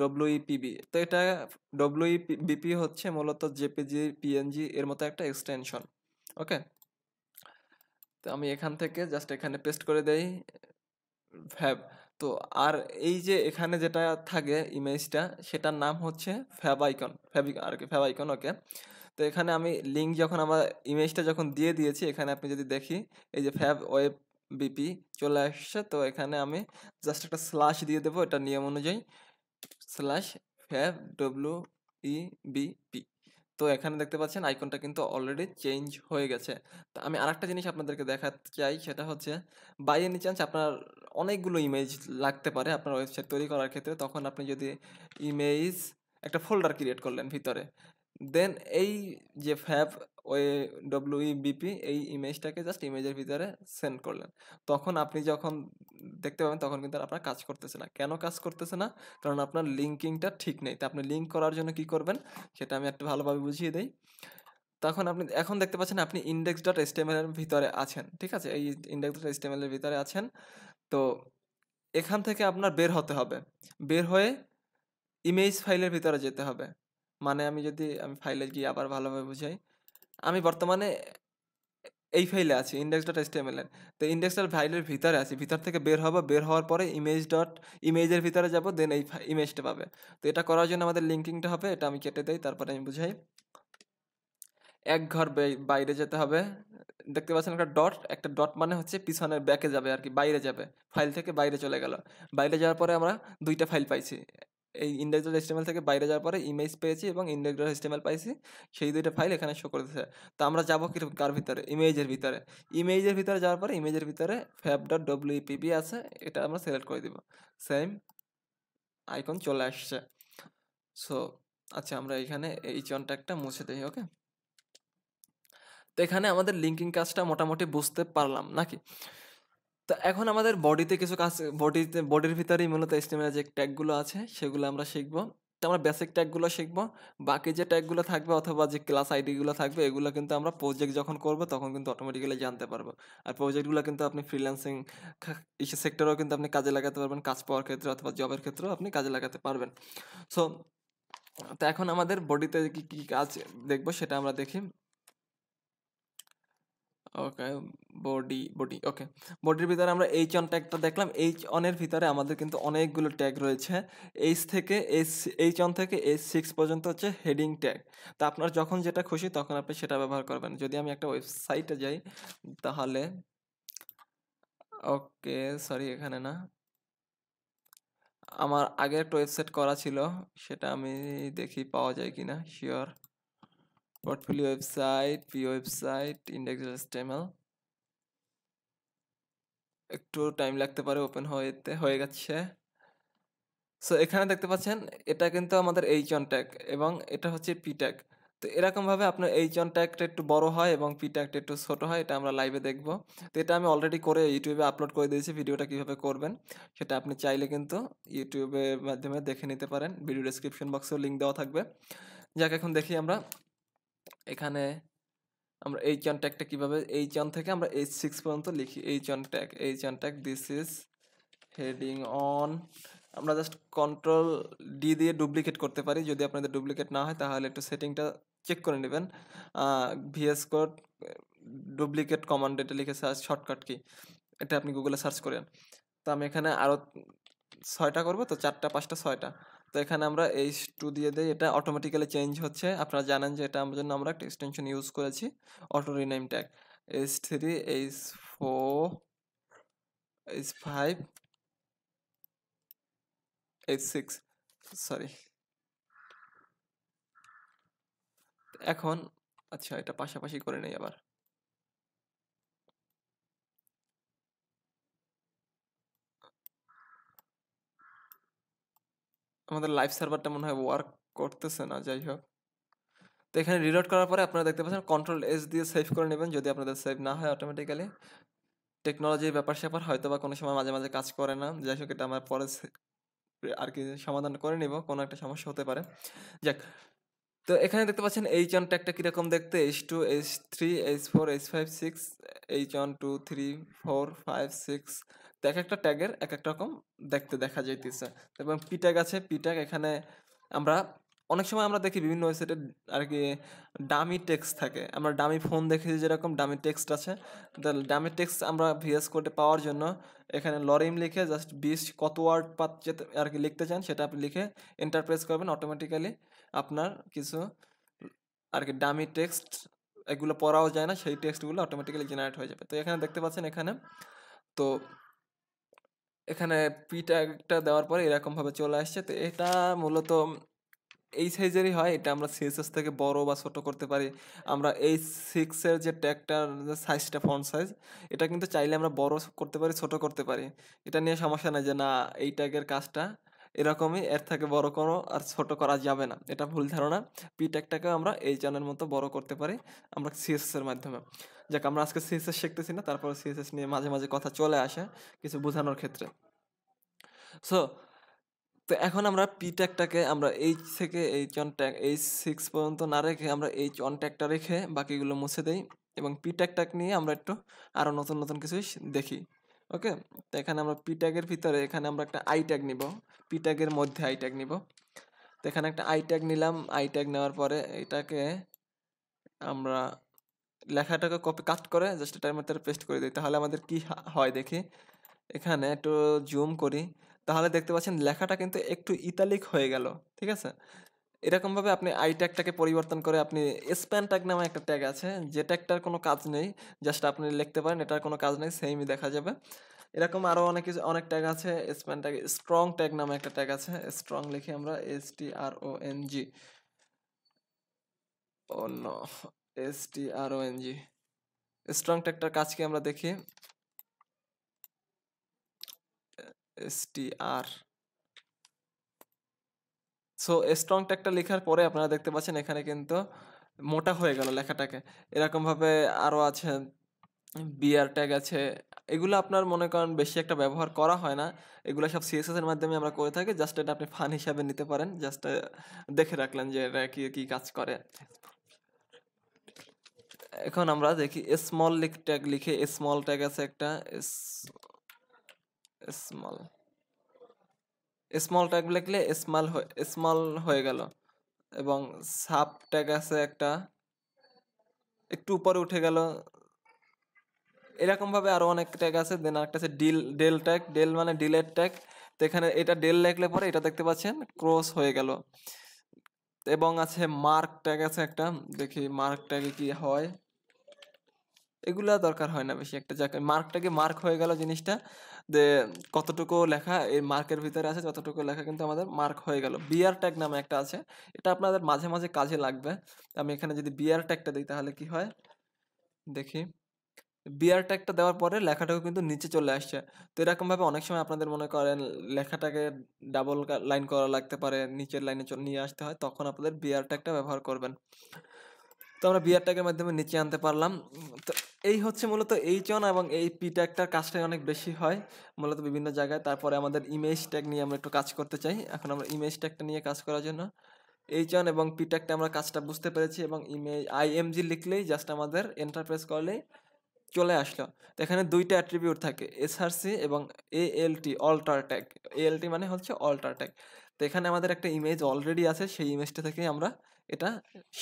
Speaker 1: ডব্লুইপিবি তো এটা ডব্লুইপিবি e হচ্ছে মূলত জেপিজি পিএনজি এর মতো একটা এক্সটেনশন ওকে তো আমি এখান থেকে জাস্ট এখানে পেস্ট করে দেই ফ্যাব তো আর এই যে এখানে যেটা থাকে ইমেজটা সেটার নাম হচ্ছে ফ্যাব আইকন ফ্যাবিক আর কি ফ্যাব আইকন ওকে তো এখানে আমি লিঙ্ক যখন আমার ইমেজটা যখন দিয়ে দিয়েছি এখানে আপনি যদি দেখি এই যে ফ্যাব ওয়েব বিপি চলে আসছে তো এখানে আমি জাস্ট একটা স্ল্যাশ দিয়ে দেবো এটা নিয়ম অনুযায়ী স্ল্যাশ ফ্যাব ডব্লু ই বিপি তো এখানে দেখতে পাচ্ছেন আইকনটা কিন্তু অলরেডি চেঞ্জ হয়ে গেছে তো আমি আরেকটা জিনিস আপনাদেরকে দেখাতে চাই সেটা হচ্ছে বাই এনি চান্স আপনার অনেকগুলো ইমেজ লাগতে পারে আপনার ওয়েবসাইট তৈরি করার ক্ষেত্রে তখন আপনি যদি ইমেজ একটা ফোল্ডার ক্রিয়েট করলেন ভিতরে দেন এই যে ফ্যাব ওয়ে বিপি e, এই ইমেজটাকে জাস্ট ইমেজের ভিতরে সেন্ড করলেন তখন আপনি যখন দেখতে পাবেন তখন কিন্তু আপনার কাজ করতেছে না কেন কাজ করতেছে না কারণ আপনার লিঙ্কিংটা ঠিক নেই তো আপনি লিঙ্ক করার জন্য কি করবেন সেটা আমি একটা ভালোভাবে বুঝিয়ে দিই তখন আপনি এখন দেখতে পাচ্ছেন আপনি ইন্ডেক্স ডট এস্টেমেলের ভিতরে আছেন ঠিক আছে এই ইন্ডেক্স ডট এস্টেমেলের ভিতরে আছেন তো এখান থেকে আপনার বের হতে হবে বের হয়ে ইমেজ ফাইলের ভিতরে যেতে হবে মানে আমি যদি আমি ফাইলে গিয়ে আবার ভালোভাবে বুঝাই আমি বর্তমানে এই ফাইলে আছি ইন্ডেক্স ডট এসটিএমএল তো ইন্ডেক্স ডট ফাইলের ভিতরে আছি ভিতর থেকে বের হবো বের হওয়ার পরে ইমেজ ডট ইমেজের ভিতরে যাব দেন এই ইমেজটা পাবে তো এটা করার জন্য আমাদের লিঙ্কিংটা হবে এটা আমি কেটে দেই তারপরে আমি বুঝাই এক ঘর বাইরে যেতে হবে দেখতে পাচ্ছেন একটা ডট একটা ডট মানে হচ্ছে পিছনের ব্যাকে যাবে আর কি বাইরে যাবে ফাইল থেকে বাইরে চলে গেল বাইরে যাওয়ার পরে আমরা দুইটা ফাইল পাইছি এই ইন্ডেক্সর এস্টিমেল থেকে বাইরে যাওয়ার পরে ইমেজ পেয়েছি এবং ইন্ডেক্সর এস্টিমেল পাইছি সেই দুইটা ফাইল এখানে শো করতেছে তো আমরা যাবো কি কার ভিতরে ইমেজের ভিতরে ইমেজের ভিতরে যাওয়ার পরে ইমেজের ভিতরে ফ্যাপ ডট ডব্লিউপিবি আছে এটা আমরা সিলেক্ট করে দিব সেম আইকন চলে আসছে সো আচ্ছা আমরা এখানে এই কন্ট্যাক্টটা মুছে দিই ওকে তো এখানে আমাদের লিঙ্কিং কাজটা মোটামুটি বুঝতে পারলাম নাকি তো এখন আমাদের বডিতে কিছু কাজ বডিতে বডির ভিতরেই মূলত এস্টিমেটের যে ট্যাগগুলো আছে সেগুলো আমরা শিখব তো আমরা বেসিক ট্যাগগুলো শিখব বাকি যে ট্যাগগুলো থাকবে অথবা যে ক্লাস আইডিগুলো থাকবে এগুলো কিন্তু আমরা প্রজেক্ট যখন করব তখন কিন্তু অটোমেটিক্যালি জানতে পারবো আর প্রজেক্টগুলো কিন্তু আপনি ফ্রিল্যান্সিং সেক্টরেও কিন্তু আপনি কাজে লাগাতে পারবেন কাজ পাওয়ার ক্ষেত্রে অথবা জবের ক্ষেত্রেও আপনি কাজে লাগাতে পারবেন সো তো এখন আমাদের বডিতে কী কী কাজ দেখবো সেটা আমরা দেখি ওকে বডি বডি ওকে বডির ভিতরে আমরা এইচ অন ট্যাগটা দেখলাম এইচ অনের ভিতরে আমাদের কিন্তু অনেকগুলো ট্যাগ রয়েছে এইচ থেকে এস এইচ অন থেকে এইচ সিক্স পর্যন্ত হচ্ছে হেডিং ট্যাগ তো আপনার যখন যেটা খুশি তখন আপনি সেটা ব্যবহার করবেন যদি আমি একটা ওয়েবসাইটে যাই তাহলে ওকে সরি এখানে না আমার আগে একটা ওয়েবসাইট করা ছিল সেটা আমি দেখি পাওয়া যায় কি না sure portfolio website view website index.html একটু টাইম লাগতে পারে ওপেন হয়েতে হয়ে গেছে সো এখানে দেখতে পাচ্ছেন এটা কিন্তু আমাদের অন ট্যাগ এবং এটা হচ্ছে পি ট্যাগ তো এরকমভাবে আপনার অন ট্যাগটা একটু বড় হয় এবং পি ট্যাগটা একটু ছোট হয় এটা আমরা লাইভে দেখব তো এটা আমি অলরেডি করে ইউটিউবে আপলোড করে দিয়েছি ভিডিওটা কিভাবে করবেন সেটা আপনি চাইলে কিন্তু ইউটিউবের মাধ্যমে দেখে নিতে পারেন ভিডিও ডেসক্রিপশন বক্সেও লিঙ্ক দেওয়া থাকবে যাক এখন দেখি আমরা এখানে আমরা এইচ অন ট্যাগটা কীভাবে এইচ ওয়ান থেকে আমরা এইচ সিক্স পর্যন্ত লিখি H one tag H one tag this is heading one আমরা জাস্ট কন্ট্রোল ডি দিয়ে ডুপ্লিকেট করতে পারি যদি আপনাদের ডুপ্লিকেট না হয় তাহলে একটু সেটিংটা চেক করে নেবেন ভিএস কোড ডুপ্লিকেট কমান্ড এটা লিখে সার্চ শর্টকাট কি এটা আপনি গুগলে সার্চ করেন তো আমি এখানে আরও ছয়টা করবো তো চারটা পাঁচটা ছয়টা তো এখানে আমরা এইচ টু দিয়ে দিই এটা অটোমেটিক্যালি চেঞ্জ হচ্ছে আপনারা জানেন যে এটা আমার জন্য আমরা একটা এক্সটেনশন ইউজ করেছি auto rename tag H three H four H five H six sorry এখন আচ্ছা এটা পাশাপাশি করে নেই আবার আমাদের লাইভ সার্ভারটা মনে হয় ওয়ার্ক করতেছে না যাই হোক তো এখানে রিলোড করার পরে আপনারা দেখতে পাচ্ছেন কন্ট্রোল এস দিয়ে সেভ করে নেবেন যদি আপনাদের সেভ না হয় অটোমেটিক্যালি টেকনোলজির ব্যাপার স্যাপার হয়তো বা কোনো সময় মাঝে মাঝে কাজ করে না যাই হোক এটা আমার পরে আর কি সমাধান করে নিব কোনো একটা সমস্যা হতে পারে যাক তো এখানে দেখতে পাচ্ছেন এইচ ওয়ান ট্যাগটা কীরকম দেখতে H two H three H four H five six H one two three four five six তো এক একটা ট্যাগের এক এক রকম দেখতে দেখা যাইতেছে আচ্ছা। এবং পিট্যাগ আছে পিট্যাগ এখানে আমরা অনেক সময় আমরা দেখি বিভিন্ন ওয়েবসাইটে আর কি ডামি টেক্সট থাকে আমরা ডামি ফোন দেখেছি যেরকম ডামি টেক্সট আছে ডামি টেক্সট আমরা ভিএস কোডে পাওয়ার জন্য এখানে লরিম লিখে জাস্ট বিশ কত ওয়ার্ড পাত আর কি লিখতে চান সেটা আপনি লিখে এন্টারপ্রেস করবেন অটোমেটিক্যালি আপনার কিছু আর কি ডামি টেক্সট এগুলো পড়াও যায় না সেই টেক্সটগুলো অটোমেটিক্যালি জেনারেট হয়ে যাবে তো এখানে দেখতে পাচ্ছেন এখানে তো এখানে পিটাটা দেওয়ার পরে এরকমভাবে চলে আসছে তো এটা মূলত এই সাইজেরই হয় এটা আমরা সিএসএস থেকে বড় বা ছোট করতে পারি আমরা এই সিক্সের যে ট্যাগটার সাইজটা ফন্ট সাইজ এটা কিন্তু চাইলে আমরা বড় করতে পারি ছোট করতে পারি এটা নিয়ে সমস্যা নেই যে না এই ট্যাগের কাজটা এরকমই এর থেকে বড় কোনো আর ছোট করা যাবে না এটা ভুল ধারণা পি ট্যাগটাকে আমরা এই চানের মতো বড় করতে পারি আমরা সিএসএস এর মাধ্যমে যাক আমরা আজকে সিএসএস শিখতেছি না তারপর সিএসএস নিয়ে মাঝে মাঝে কথা চলে আসে কিছু বোঝানোর ক্ষেত্রে সো তো এখন আমরা পি ট্যাগটাকে আমরা এইচ থেকে H one tag H six পর্যন্ত না রেখে আমরা এইচ অন ট্যাগটা রেখে বাকিগুলো মুছে দেই এবং পি ট্যাগটাক নিয়ে আমরা একটু আরও নতুন নতুন কিছু দেখি ওকে তো এখানে আমরা পি ট্যাগের ভিতরে এখানে আমরা একটা আই ট্যাগ নিব পি ট্যাগের মধ্যে আই ট্যাগ নিব তো এখানে একটা আই ট্যাগ নিলাম আই ট্যাগ নেওয়ার পরে এটাকে আমরা লেখাটাকে কপি কাট করে জাস্ট এটার মধ্যে পেস্ট করে দিই তাহলে আমাদের কি হয় দেখি এখানে একটু জুম করি তাহলে দেখতে পাচ্ছেন লেখাটা কিন্তু একটু ইতালিক হয়ে গেল ঠিক আছে এরকমভাবে আপনি আই ট্যাগটাকে পরিবর্তন করে আপনি স্প্যান ট্যাগ নামে একটা ট্যাগ আছে যে ট্যাগটার কোনো কাজ নেই জাস্ট আপনি লিখতে পারেন এটার কোনো কাজ নেই সেইমই দেখা যাবে এরকম আরও অনেক কিছু অনেক ট্যাগ আছে স্প্যান ট্যাগ স্ট্রং ট্যাগ নামে একটা ট্যাগ আছে স্ট্রং লিখে আমরা S T R O N G O N S T R O N G strong ট্যাগটার কাজ কি আমরা দেখি S T R so strong ট্যাগটা লেখার পরে আপনারা দেখতে পাচ্ছেন এখানে কিন্তু মোটা হয়ে গেল লেখাটাকে এরকমভাবে আরও আছে বিআর ট্যাগ আছে এগুলো আপনার মনে করেন বেশি একটা ব্যবহার করা হয় না এগুলো সব সিএসএসের মাধ্যমে আমরা করে থাকি জাস্ট এটা আপনি ফান হিসাবে নিতে পারেন জাস্ট দেখে রাখলেন যে এটা কি কি কাজ করে এখন আমরা দেখি স্মল লিখ ট্যাগ লিখে স্মল ট্যাগ আছে একটা স্মল স্মল ট্যাগ লিখলে স্মল স্মল হয়ে গেল এবং সাব ট্যাগ আছে একটা একটু উপরে উঠে গেল এরকমভাবে আরও অনেক ট্যাগ আছে দেন আরেকটা আছে ডিল ডেল ট্যাগ ডেল মানে ডিলের ট্যাগ তো এখানে এটা ডেল লেখলে পরে এটা দেখতে পাচ্ছেন ক্রস হয়ে গেল এবং আছে মার্ক ট্যাগ আছে একটা দেখি মার্ক ট্যাগে কি হয় এগুলা দরকার হয় না বেশি একটা যাকে মার্কটাকে মার্ক হয়ে গেল জিনিসটা যে কতটুকু লেখা এই মার্কের ভিতরে আছে যতটুকু লেখা কিন্তু আমাদের মার্ক হয়ে গেল বিয়ার ট্যাগ নামে একটা আছে এটা আপনাদের মাঝে মাঝে কাজে লাগবে আমি এখানে যদি বিয়ার ট্যাগটা দিই তাহলে কি হয় দেখি বিয়ার ট্যাগটা দেওয়ার পরে লেখাটাও কিন্তু নিচে চলে আসছে তো এরকমভাবে অনেক সময় আপনাদের মনে করেন লেখাটাকে ডাবল লাইন করা লাগতে পারে নিচের লাইনে নিয়ে আসতে হয় তখন আপনাদের বিয়ার ট্যাগটা ব্যবহার করবেন তো আমরা বিয়ার ট্যাগের মাধ্যমে নিচে আনতে পারলাম তো এই হচ্ছে মূলত এই চন এবং এই পি ট্যাগটার কাজটাই অনেক বেশি হয় মূলত বিভিন্ন জায়গায় তারপরে আমাদের ইমেজ ট্যাগ নিয়ে আমরা একটু কাজ করতে চাই এখন আমরা ইমেজ ট্যাগটা নিয়ে কাজ করার জন্য এইচ অন এবং পি ট্যাগটা আমরা কাজটা বুঝতে পেরেছি এবং ইমেজ আইএমজি লিখলেই জাস্ট আমাদের এন্টারপ্রেস করলেই চলে আসলো তো এখানে দুইটা অ্যাট্রিবিউট থাকে এসআরসি এবং এএলটি অল্টার ট্যাগ এএলটি মানে হচ্ছে অল্টার ট্যাগ তো এখানে আমাদের একটা ইমেজ অলরেডি আছে সেই ইমেজটা থেকেই আমরা এটা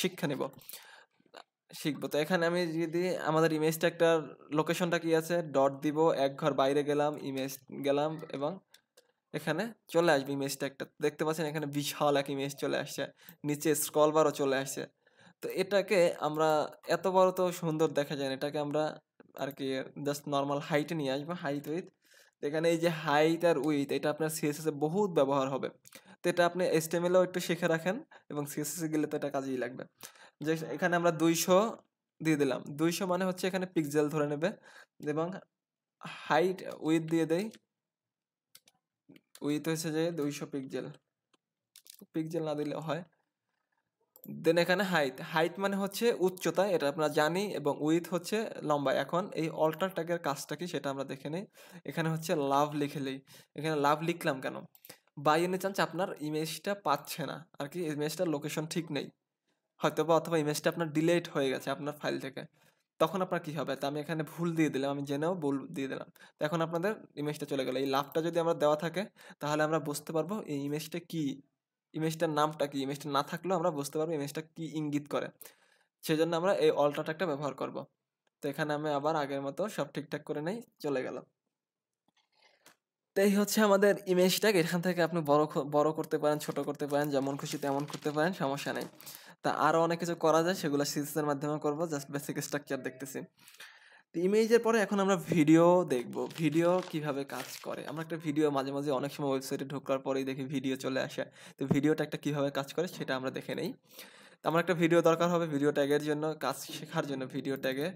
Speaker 1: শিক্ষা নেব শিখবো তো এখানে আমি যদি আমাদের ইমেজটা একটা লোকেশনটা কি আছে ডট দিব এক ঘর বাইরে গেলাম ইমেজ গেলাম এবং এখানে চলে আসবে ইমেজটা একটা দেখতে পাচ্ছেন এখানে বিশাল এক ইমেজ চলে আসছে নিচে স্ক্রল বারও চলে আসছে তো এটাকে আমরা এত বড় তো সুন্দর দেখা যায় না এটাকে আমরা আর কি জাস্ট নর্মাল হাইটে নিয়ে আসবো হাইট উইথ এখানে এই যে হাইট আর উইথ এটা আপনার সিএসএসে বহুত ব্যবহার হবে তো এটা আপনি এস্টেমেলেও একটু শিখে রাখেন এবং সিএসএসে গেলে তো এটা কাজেই লাগবে যে এখানে আমরা দুইশো দিয়ে দিলাম দুইশো মানে হচ্ছে এখানে পিকজেল ধরে নেবে এবং হাইট উইথ দিয়ে দেয় উইথ হচ্ছে যে দুইশো পিকজেল পিকজেল না দিলে হয় দেন এখানে হাইট হাইট মানে হচ্ছে উচ্চতা এটা আমরা জানি এবং উইথ হচ্ছে লম্বা এখন এই অল্টার ট্যাগের কাজটা কি সেটা আমরা দেখে নিই এখানে হচ্ছে লাভ লিখে নিই এখানে লাভ লিখলাম কেন বাই এনে চান্স আপনার ইমেজটা পাচ্ছে না আর কি ইমেজটার লোকেশন ঠিক নেই হয়তো বা অথবা ইমেজটা আপনার ডিলেট হয়ে গেছে আপনার ফাইল থেকে তখন আপনার কি হবে তো আমি এখানে ভুল দিয়ে দিলাম আমি জেনেও ভুল দিয়ে দিলাম তো এখন আপনাদের ইমেজটা চলে গেলো এই লাভটা যদি আমরা দেওয়া থাকে তাহলে আমরা বুঝতে পারবো এই ইমেজটা কী ইমেজটার নামটা কি ইমেজটা না থাকলেও আমরা বুঝতে পারবো ইমেজটা কি ইঙ্গিত করে সেজন্য আমরা এই অল্টা ব্যবহার করব তো এখানে আমি আবার আগের মতো সব ঠিকঠাক করে নেই চলে গেল তো এই হচ্ছে আমাদের ইমেজটা এখান থেকে আপনি বড় বড় করতে পারেন ছোট করতে পারেন যেমন খুশি তেমন করতে পারেন সমস্যা নেই তা আরও অনেক কিছু করা যায় সেগুলো সিরিজের মাধ্যমে করবো জাস্ট বেসিক স্ট্রাকচার দেখতেছি তো ইমেজের পরে এখন আমরা ভিডিও দেখব ভিডিও কিভাবে কাজ করে আমরা একটা ভিডিও মাঝে মাঝে অনেক সময় ওয়েবসাইটে ঢোকার পরেই দেখি ভিডিও চলে আসে তো ভিডিওটা একটা কীভাবে কাজ করে সেটা আমরা দেখে নেই তো আমার একটা ভিডিও দরকার হবে ভিডিও ট্যাগের জন্য কাজ শেখার জন্য ভিডিও ট্যাগে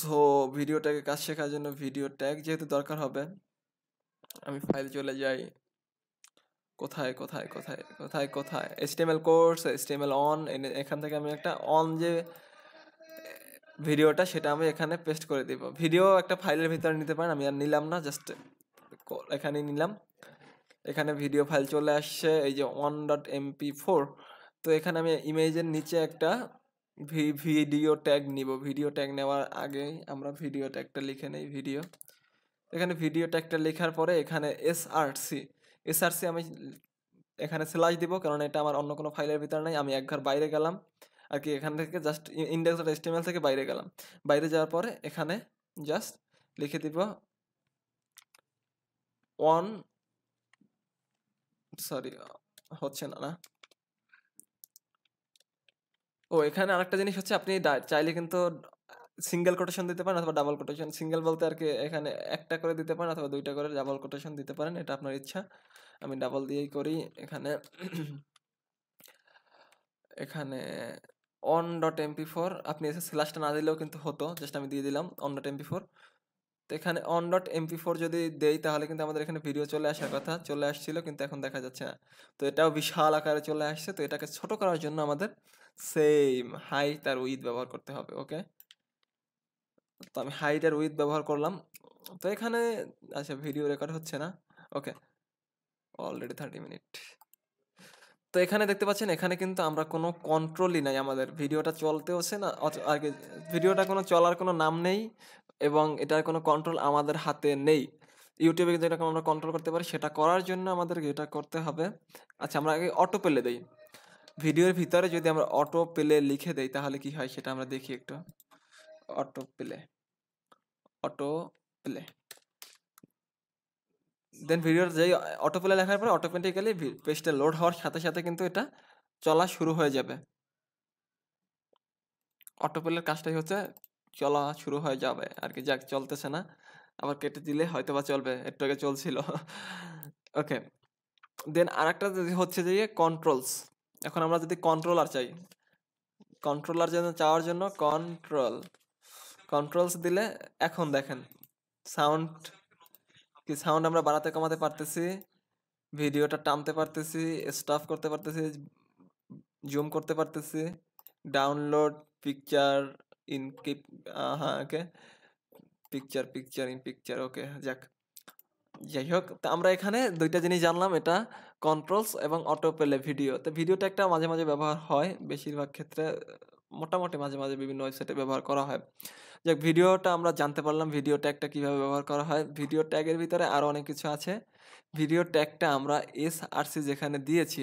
Speaker 1: সো ভিডিও ট্যাগে কাজ শেখার জন্য ভিডিও ট্যাগ যেহেতু দরকার হবে আমি ফাইল চলে যাই কোথায় কোথায় কোথায় কোথায় কোথায় এসটিএমএল কোর্স এসটিএমএল অন এখান থেকে আমি একটা অন যে ভিডিওটা সেটা আমি এখানে পেস্ট করে দিব ভিডিও একটা ফাইলের ভিতরে নিতে পারেন আমি আর নিলাম না জাস্ট এখানেই নিলাম এখানে ভিডিও ফাইল চলে আসছে এই যে ওয়ান ডট এমপি ফোর তো এখানে আমি ইমেজের নিচে একটা ভিডিও ট্যাগ নিব ভিডিও ট্যাগ নেওয়ার আগে আমরা ভিডিও ট্যাগটা লিখে নেই ভিডিও এখানে ভিডিও ট্যাগটা লেখার পরে এখানে এস আর সি এসআরসি আমি এখানে স্ল্যাশ দিব কারণ এটা আমার অন্য কোনো ফাইলের ভিতরে নাই আমি একবার বাইরে গেলাম আর কি এখান থেকে জাস্ট ইন্ডেক্স ডট এস্টিমেল থেকে বাইরে গেলাম বাইরে যাওয়ার পরে এখানে জাস্ট লিখে দিব ওয়ান সরি হচ্ছে না না ও এখানে আরেকটা জিনিস হচ্ছে আপনি চাইলে কিন্তু সিঙ্গেল কোটেশন দিতে পারেন অথবা ডাবল কোটেশন সিঙ্গেল বলতে আর কি এখানে একটা করে দিতে পারেন অথবা দুইটা করে ডাবল কোটেশন দিতে পারেন এটা আপনার ইচ্ছা আমি ডাবল দিয়েই করি এখানে এখানে অন ডট এমপি ফোর আপনি এসে স্ল্যাশটা না দিলেও কিন্তু হতো জাস্ট আমি দিয়ে দিলাম অন ডট এমপি ফোর তো এখানে অন ডট এমপি ফোর যদি দেই তাহলে কিন্তু আমাদের এখানে ভিডিও চলে আসার কথা চলে আসছিল কিন্তু এখন দেখা যাচ্ছে না তো এটাও বিশাল আকারে চলে আসছে তো এটাকে ছোট করার জন্য আমাদের সেম হাই তার উইথ ব্যবহার করতে হবে ওকে তো আমি হাইট আর উইথ ব্যবহার করলাম তো এখানে আচ্ছা ভিডিও রেকর্ড হচ্ছে না ওকে অলরেডি থার্টি মিনিট তো এখানে দেখতে পাচ্ছেন এখানে কিন্তু আমরা কোনো কন্ট্রোলই নাই আমাদের ভিডিওটা চলতে হচ্ছে না আর কি ভিডিওটা কোনো চলার কোনো নাম নেই এবং এটার কোনো কন্ট্রোল আমাদের হাতে নেই ইউটিউবে যেরকম আমরা কন্ট্রোল করতে পারি সেটা করার জন্য আমাদেরকে এটা করতে হবে আচ্ছা আমরা আগে অটো পেলে দিই ভিডিওর ভিতরে যদি আমরা অটো পেলে লিখে দেই তাহলে কি হয় সেটা আমরা দেখি একটু auto play auto play then ভিডিওর যেই অটো প্লে লেখার পরে অটোমেটিক্যালি পেজটা লোড হওয়ার সাথে সাথে কিন্তু এটা চলা শুরু হয়ে যাবে অটো প্লের কাজটাই হচ্ছে চলা শুরু হয়ে যাবে আর কি যাক চলতেছে না আবার কেটে দিলে হয়তো বা চলবে একটু আগে চলছিল ওকে দেন আর একটা হচ্ছে যে কন্ট্রোলস এখন আমরা যদি কন্ট্রোলার চাই কন্ট্রোলার জন্য চাওয়ার জন্য কন্ট্রোল কন্ট্রোলস দিলে এখন দেখেন সাউন্ড কি সাউন্ড আমরা বাড়াতে কমাতে পারতেছি ভিডিওটা টানতে পারতেছি স্টাফ করতে পারতেছি জুম করতে পারতেছি ডাউনলোড পিকচার ইন হ্যাঁ okay picture picture in picture okay যাক যাই হোক তো আমরা এখানে দুইটা জিনিস জানলাম এটা কন্ট্রোলস এবং অটো প্লে ভিডিও তো ভিডিওটা একটা মাঝে মাঝে ব্যবহার হয় বেশিরভাগ ক্ষেত্রে মোটামুটি মাঝে মাঝে বিভিন্ন ওয়েবসাইটে ব্যবহার করা হয় যাক ভিডিওটা আমরা জানতে পারলাম ভিডিও ট্যাগটা কীভাবে ব্যবহার করা হয় ভিডিও ট্যাগের ভিতরে আরও অনেক কিছু আছে ভিডিও ট্যাগটা আমরা এসআরসি যেখানে দিয়েছি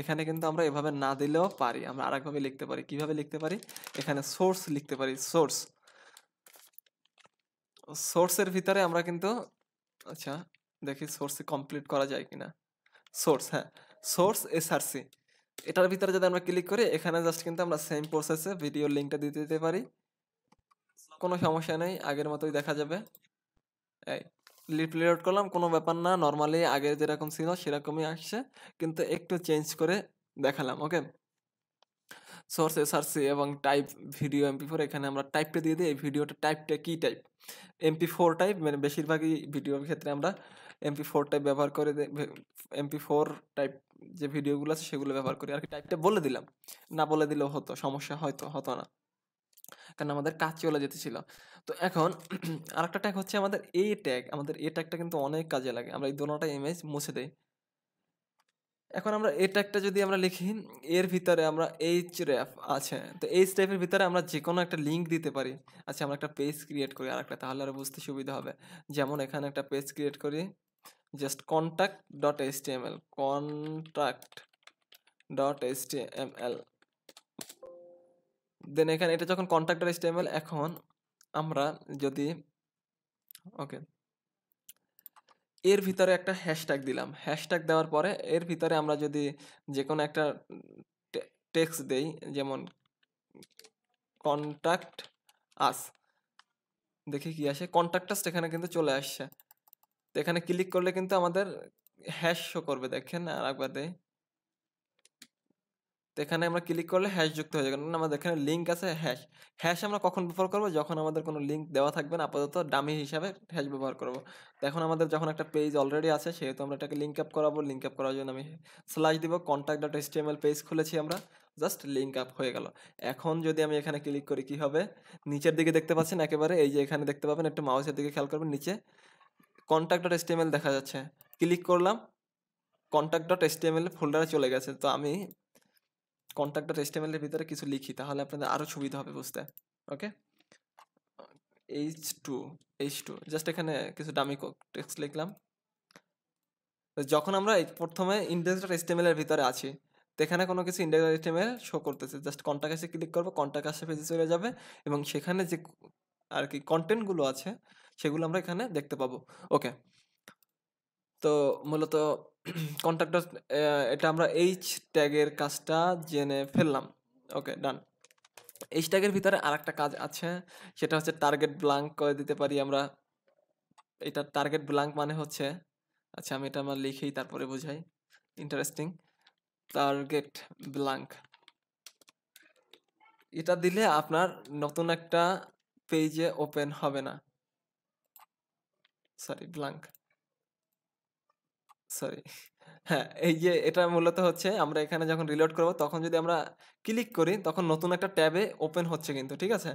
Speaker 1: এখানে কিন্তু আমরা এভাবে না দিলেও পারি আমরা আরেকভাবে লিখতে পারি কিভাবে লিখতে পারি এখানে সোর্স লিখতে পারি সোর্স সোর্সের ভিতরে আমরা কিন্তু আচ্ছা দেখি সোর্সে কমপ্লিট করা যায় কিনা সোর্স হ্যাঁ সোর্স এসআরসি এটার ভিতরে যদি আমরা ক্লিক করি এখানে জাস্ট কিন্তু আমরা সেম প্রসেসে ভিডিও লিঙ্কটা দিতে দিতে পারি কোনো সমস্যা নেই আগের মতোই দেখা যাবে এই রিপ্লেড করলাম কোনো ব্যাপার না নর্মালি আগে যেরকম ছিল সেরকমই আসছে কিন্তু একটু চেঞ্জ করে দেখালাম ওকে সোর্স এসআরসি এবং টাইপ ভিডিও এমপি ফোর এখানে আমরা টাইপটা দিয়ে দিই এই ভিডিওটা টাইপটা কী টাইপ এমপি ফোর টাইপ মানে বেশিরভাগই ভিডিওর ক্ষেত্রে আমরা এমপি ফোর টাইপ ব্যবহার করে এমপি ফোর টাইপ যে ভিডিওগুলো আছে সেগুলো ব্যবহার করি আর কি টাইপটা বলে দিলাম না বলে দিলেও হতো সমস্যা হয়তো হতো না কারণ আমাদের কাজ চলে যেতে ছিল তো এখন আরেকটা ট্যাগ হচ্ছে আমাদের এ ট্যাগ আমাদের এ ট্যাগটা কিন্তু অনেক কাজে লাগে আমরা এই দোনোটা ইমেজ মুছে দেই এখন আমরা এ ট্যাগটা যদি আমরা লিখি এর ভিতরে আমরা এইচ র্যাফ আছে তো এইচ র্যাপের ভিতরে আমরা যে কোনো একটা লিঙ্ক দিতে পারি আচ্ছা আমরা একটা পেজ ক্রিয়েট করি আর একটা তাহলে আরও বুঝতে সুবিধা হবে যেমন এখানে একটা পেজ ক্রিয়েট করি just contact.html contact.html দেন এখানে এটা যখন contact.html এখন আমরা যদি ওকে এর ভিতরে একটা হ্যাশট্যাগ দিলাম হ্যাশট্যাগ দেওয়ার পরে এর ভিতরে আমরা যদি যে কোনো একটা টেক্স দেই যেমন কন্ট্যাক্ট আস দেখি কি আসে কন্ট্যাক্টাস এখানে কিন্তু চলে আসছে তো এখানে ক্লিক করলে কিন্তু আমাদের হ্যাশ শো করবে দেখেন আর একবার দেয় তো এখানে আমরা ক্লিক করলে হ্যাশ যুক্ত হয়ে যাবে কারণ আমাদের এখানে লিঙ্ক আছে হ্যাশ হ্যাশ আমরা কখন ব্যবহার করবো যখন আমাদের কোনো লিঙ্ক দেওয়া থাকবে না আপাতত ডামি হিসাবে হ্যাশ ব্যবহার করবো তো এখন আমাদের যখন একটা পেজ অলরেডি আছে সেহেতু আমরা এটাকে লিঙ্ক আপ করাবো লিঙ্ক আপ করার জন্য আমি স্ল্যাশ দিব কন্ট্যাক্ট ডট এসটিএমএল পেজ খুলেছি আমরা জাস্ট লিঙ্ক আপ হয়ে গেল এখন যদি আমি এখানে ক্লিক করি কি হবে নিচের দিকে দেখতে পাচ্ছেন একেবারে এই যে এখানে দেখতে পাবেন একটু মাউসের দিকে খেয়াল করবেন নিচে কন্ট্যাক্ট ডট এসটিএমএল দেখা যাচ্ছে ক্লিক করলাম কন্ট্যাক্ট ডট এসটিএমএল ফোল্ডারে চলে গেছে তো আমি কন্ট্যাক্ট ডট এসটিএমএলের ভিতরে কিছু লিখি তাহলে আপনাদের আরও সুবিধা হবে বুঝতে okay H two H two just এখানে কিছু ডামি টেক্সট লিখলাম যখন আমরা প্রথমে ইন্ডেক্স ডট এসটিএমএল ভিতরে আছি তো এখানে কোনো কিছু ইন্ডেক্স ডট এসটিএমএল শো করতেছে জাস্ট কন্ট্যাক্ট এসে ক্লিক করবো কন্ট্যাক্ট আসে পেজে চলে যাবে এবং সেখানে যে আর কি কন্টেন্টগুলো আছে সেগুলো আমরা এখানে দেখতে পাবো ওকে তো মূলত কন্ট্রাক্টর এটা আমরা এইচ ট্যাগের কাজটা জেনে ফেললাম ওকে ডান এইচ ট্যাগের ভিতরে আর একটা কাজ আছে সেটা হচ্ছে টার্গেট ব্লাঙ্ক করে দিতে পারি আমরা এটা টার্গেট ব্লাঙ্ক মানে হচ্ছে আচ্ছা আমি এটা আমার লিখেই তারপরে বোঝাই ইন্টারেস্টিং টার্গেট ব্লাঙ্ক এটা দিলে আপনার নতুন একটা পেজে ওপেন হবে না সরি ব্লাঙ্ক সরি হ্যাঁ এই যে এটা মূলত হচ্ছে আমরা এখানে যখন রিলোড করব তখন যদি আমরা ক্লিক করি তখন নতুন একটা ট্যাবে ওপেন হচ্ছে কিন্তু ঠিক আছে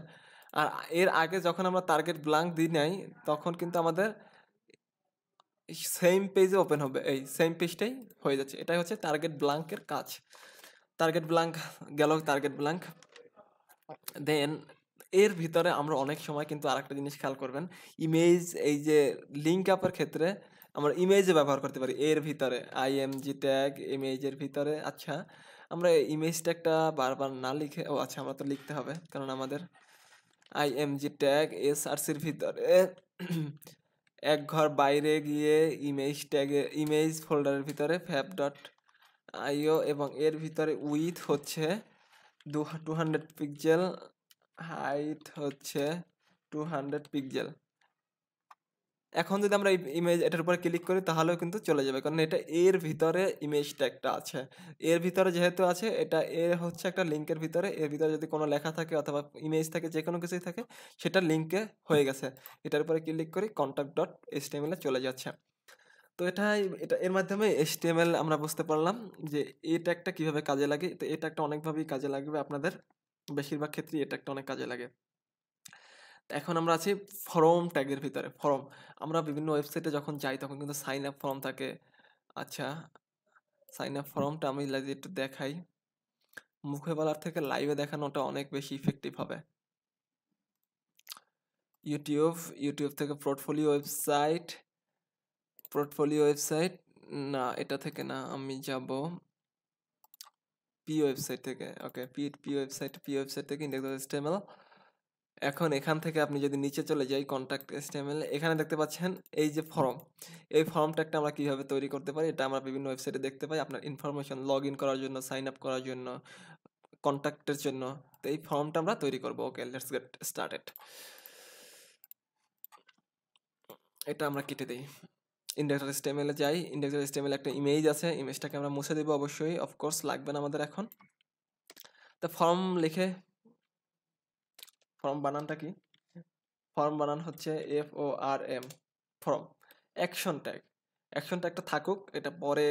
Speaker 1: আর এর আগে যখন আমরা টার্গেট ব্লাঙ্ক দিই নাই তখন কিন্তু আমাদের সেম পেজে ওপেন হবে এই সেম পেজটাই হয়ে যাচ্ছে এটাই হচ্ছে টার্গেট ব্লাঙ্কের কাজ টার্গেট ব্লাঙ্ক গেল টার্গেট ব্লাঙ্ক দেন এর ভিতরে আমরা অনেক সময় কিন্তু আরেকটা জিনিস খেয়াল করবেন ইমেজ এই যে লিঙ্ক আপের ক্ষেত্রে আমরা ইমেজে ব্যবহার করতে পারি এর ভিতরে আই এম জি ট্যাগ ইমেজের ভিতরে আচ্ছা আমরা ইমেজ ট্যাগটা বারবার না লিখে ও আচ্ছা আমরা তো লিখতে হবে কারণ আমাদের I M G tag S R সির ভিতরে এক ঘর বাইরে গিয়ে ইমেজ ট্যাগে ইমেজ ফোল্ডারের ভিতরে ফ্যাপ ডট আইও এবং এর ভিতরে উইথ হচ্ছে দু টু হান্ড্রেড পিক্সেল হাইট হচ্ছে টু হান্ড্রেড পিক্সেল এখন যদি আমরা ইমেজ এটার উপরে ক্লিক করি তাহলেও কিন্তু চলে যাবে কারণ এটা এর ভিতরে ইমেজটা একটা আছে এর ভিতরে যেহেতু আছে এটা এর হচ্ছে একটা লিঙ্কের ভিতরে এর ভিতরে যদি কোনো লেখা থাকে অথবা ইমেজ থাকে যে কোনো কিছুই থাকে সেটা লিঙ্কে হয়ে গেছে এটার উপরে ক্লিক করি কন্ট্যাক্ট ডট এসটিএমএলে চলে যাচ্ছে তো এটাই এটা এর মাধ্যমে এসটিএমএল আমরা বুঝতে পারলাম যে এটা একটা কীভাবে কাজে লাগে তো এটা একটা অনেকভাবেই কাজে লাগবে আপনাদের বেশিরভাগ ক্ষেত্রেই এটা একটা অনেক কাজে লাগে এখন আমরা আছি ফর্ম ট্যাগের ভিতরে ফর্ম আমরা বিভিন্ন ওয়েবসাইটে যখন যাই তখন কিন্তু সাইন আপ ফর্ম থাকে আচ্ছা সাইন আপ ফর্মটা আমি একটু দেখাই মুখে বলার থেকে লাইভে দেখানোটা অনেক বেশি ইফেক্টিভ হবে ইউটিউব ইউটিউব থেকে পোর্টফোলিও ওয়েবসাইট পোর্টফোলিও ওয়েবসাইট না এটা থেকে না আমি যাব পি ওয়েবসাইট থেকে okay P P website P website থেকে ইন্ডেক্স এস্টেমেল এখন এখান থেকে আপনি যদি নিচে চলে যাই কন্ট্যাক্ট এস্টেমেল এখানে দেখতে পাচ্ছেন এই যে ফর্ম এই ফর্মটা একটা আমরা কীভাবে তৈরি করতে পারি এটা আমরা বিভিন্ন ওয়েবসাইটে দেখতে পাই আপনার ইনফরমেশন লগ ইন করার জন্য সাইন আপ করার জন্য কন্ট্যাক্টের জন্য তো এই ফর্মটা আমরা তৈরি করবো ওকে লেটস গেট স্টার্টেড এটা আমরা কেটে দিই ইন্ডাক্টর স্টেমেলে যাই ইন্ডাক্টর স্টেমেলে একটা ইমেজ আছে ইমেজটাকে আমরা মুছে দেবো অবশ্যই অফকোর্স লাগবে না আমাদের এখন তা ফর্ম লিখে ফর্ম বানানটা কি ফর্ম বানান হচ্ছে F O R M form action tag action ট্যাগটা থাকুক এটা পরে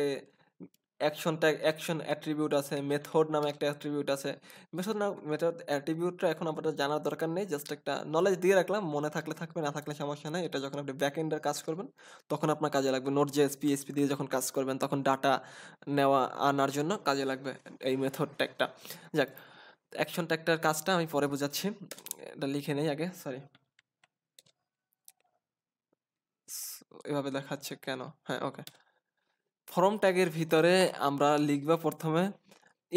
Speaker 1: অ্যাকশন ট্যাগ অ্যাকশন অ্যাট্রিবিউট আছে মেথড নামে একটা অ্যাট্রিবিউট আছে মেথড নাম মেথড অ্যাট্রিবিউটটা এখন আপনার জানার দরকার নেই জাস্ট একটা নলেজ দিয়ে রাখলাম মনে থাকলে থাকবে না থাকলে সমস্যা নেই এটা যখন আপনি ব্যাক কাজ করবেন তখন আপনার কাজে লাগবে নোট জেএস পিএসপি দিয়ে যখন কাজ করবেন তখন ডাটা নেওয়া আনার জন্য কাজে লাগবে এই মেথড ট্যাগটা যাক অ্যাকশন ট্যাগটার কাজটা আমি পরে বোঝাচ্ছি এটা লিখে নেই আগে সরি এভাবে দেখাচ্ছে কেন হ্যাঁ ওকে ফর্ম ট্যাগের ভিতরে আমরা লিখব প্রথমে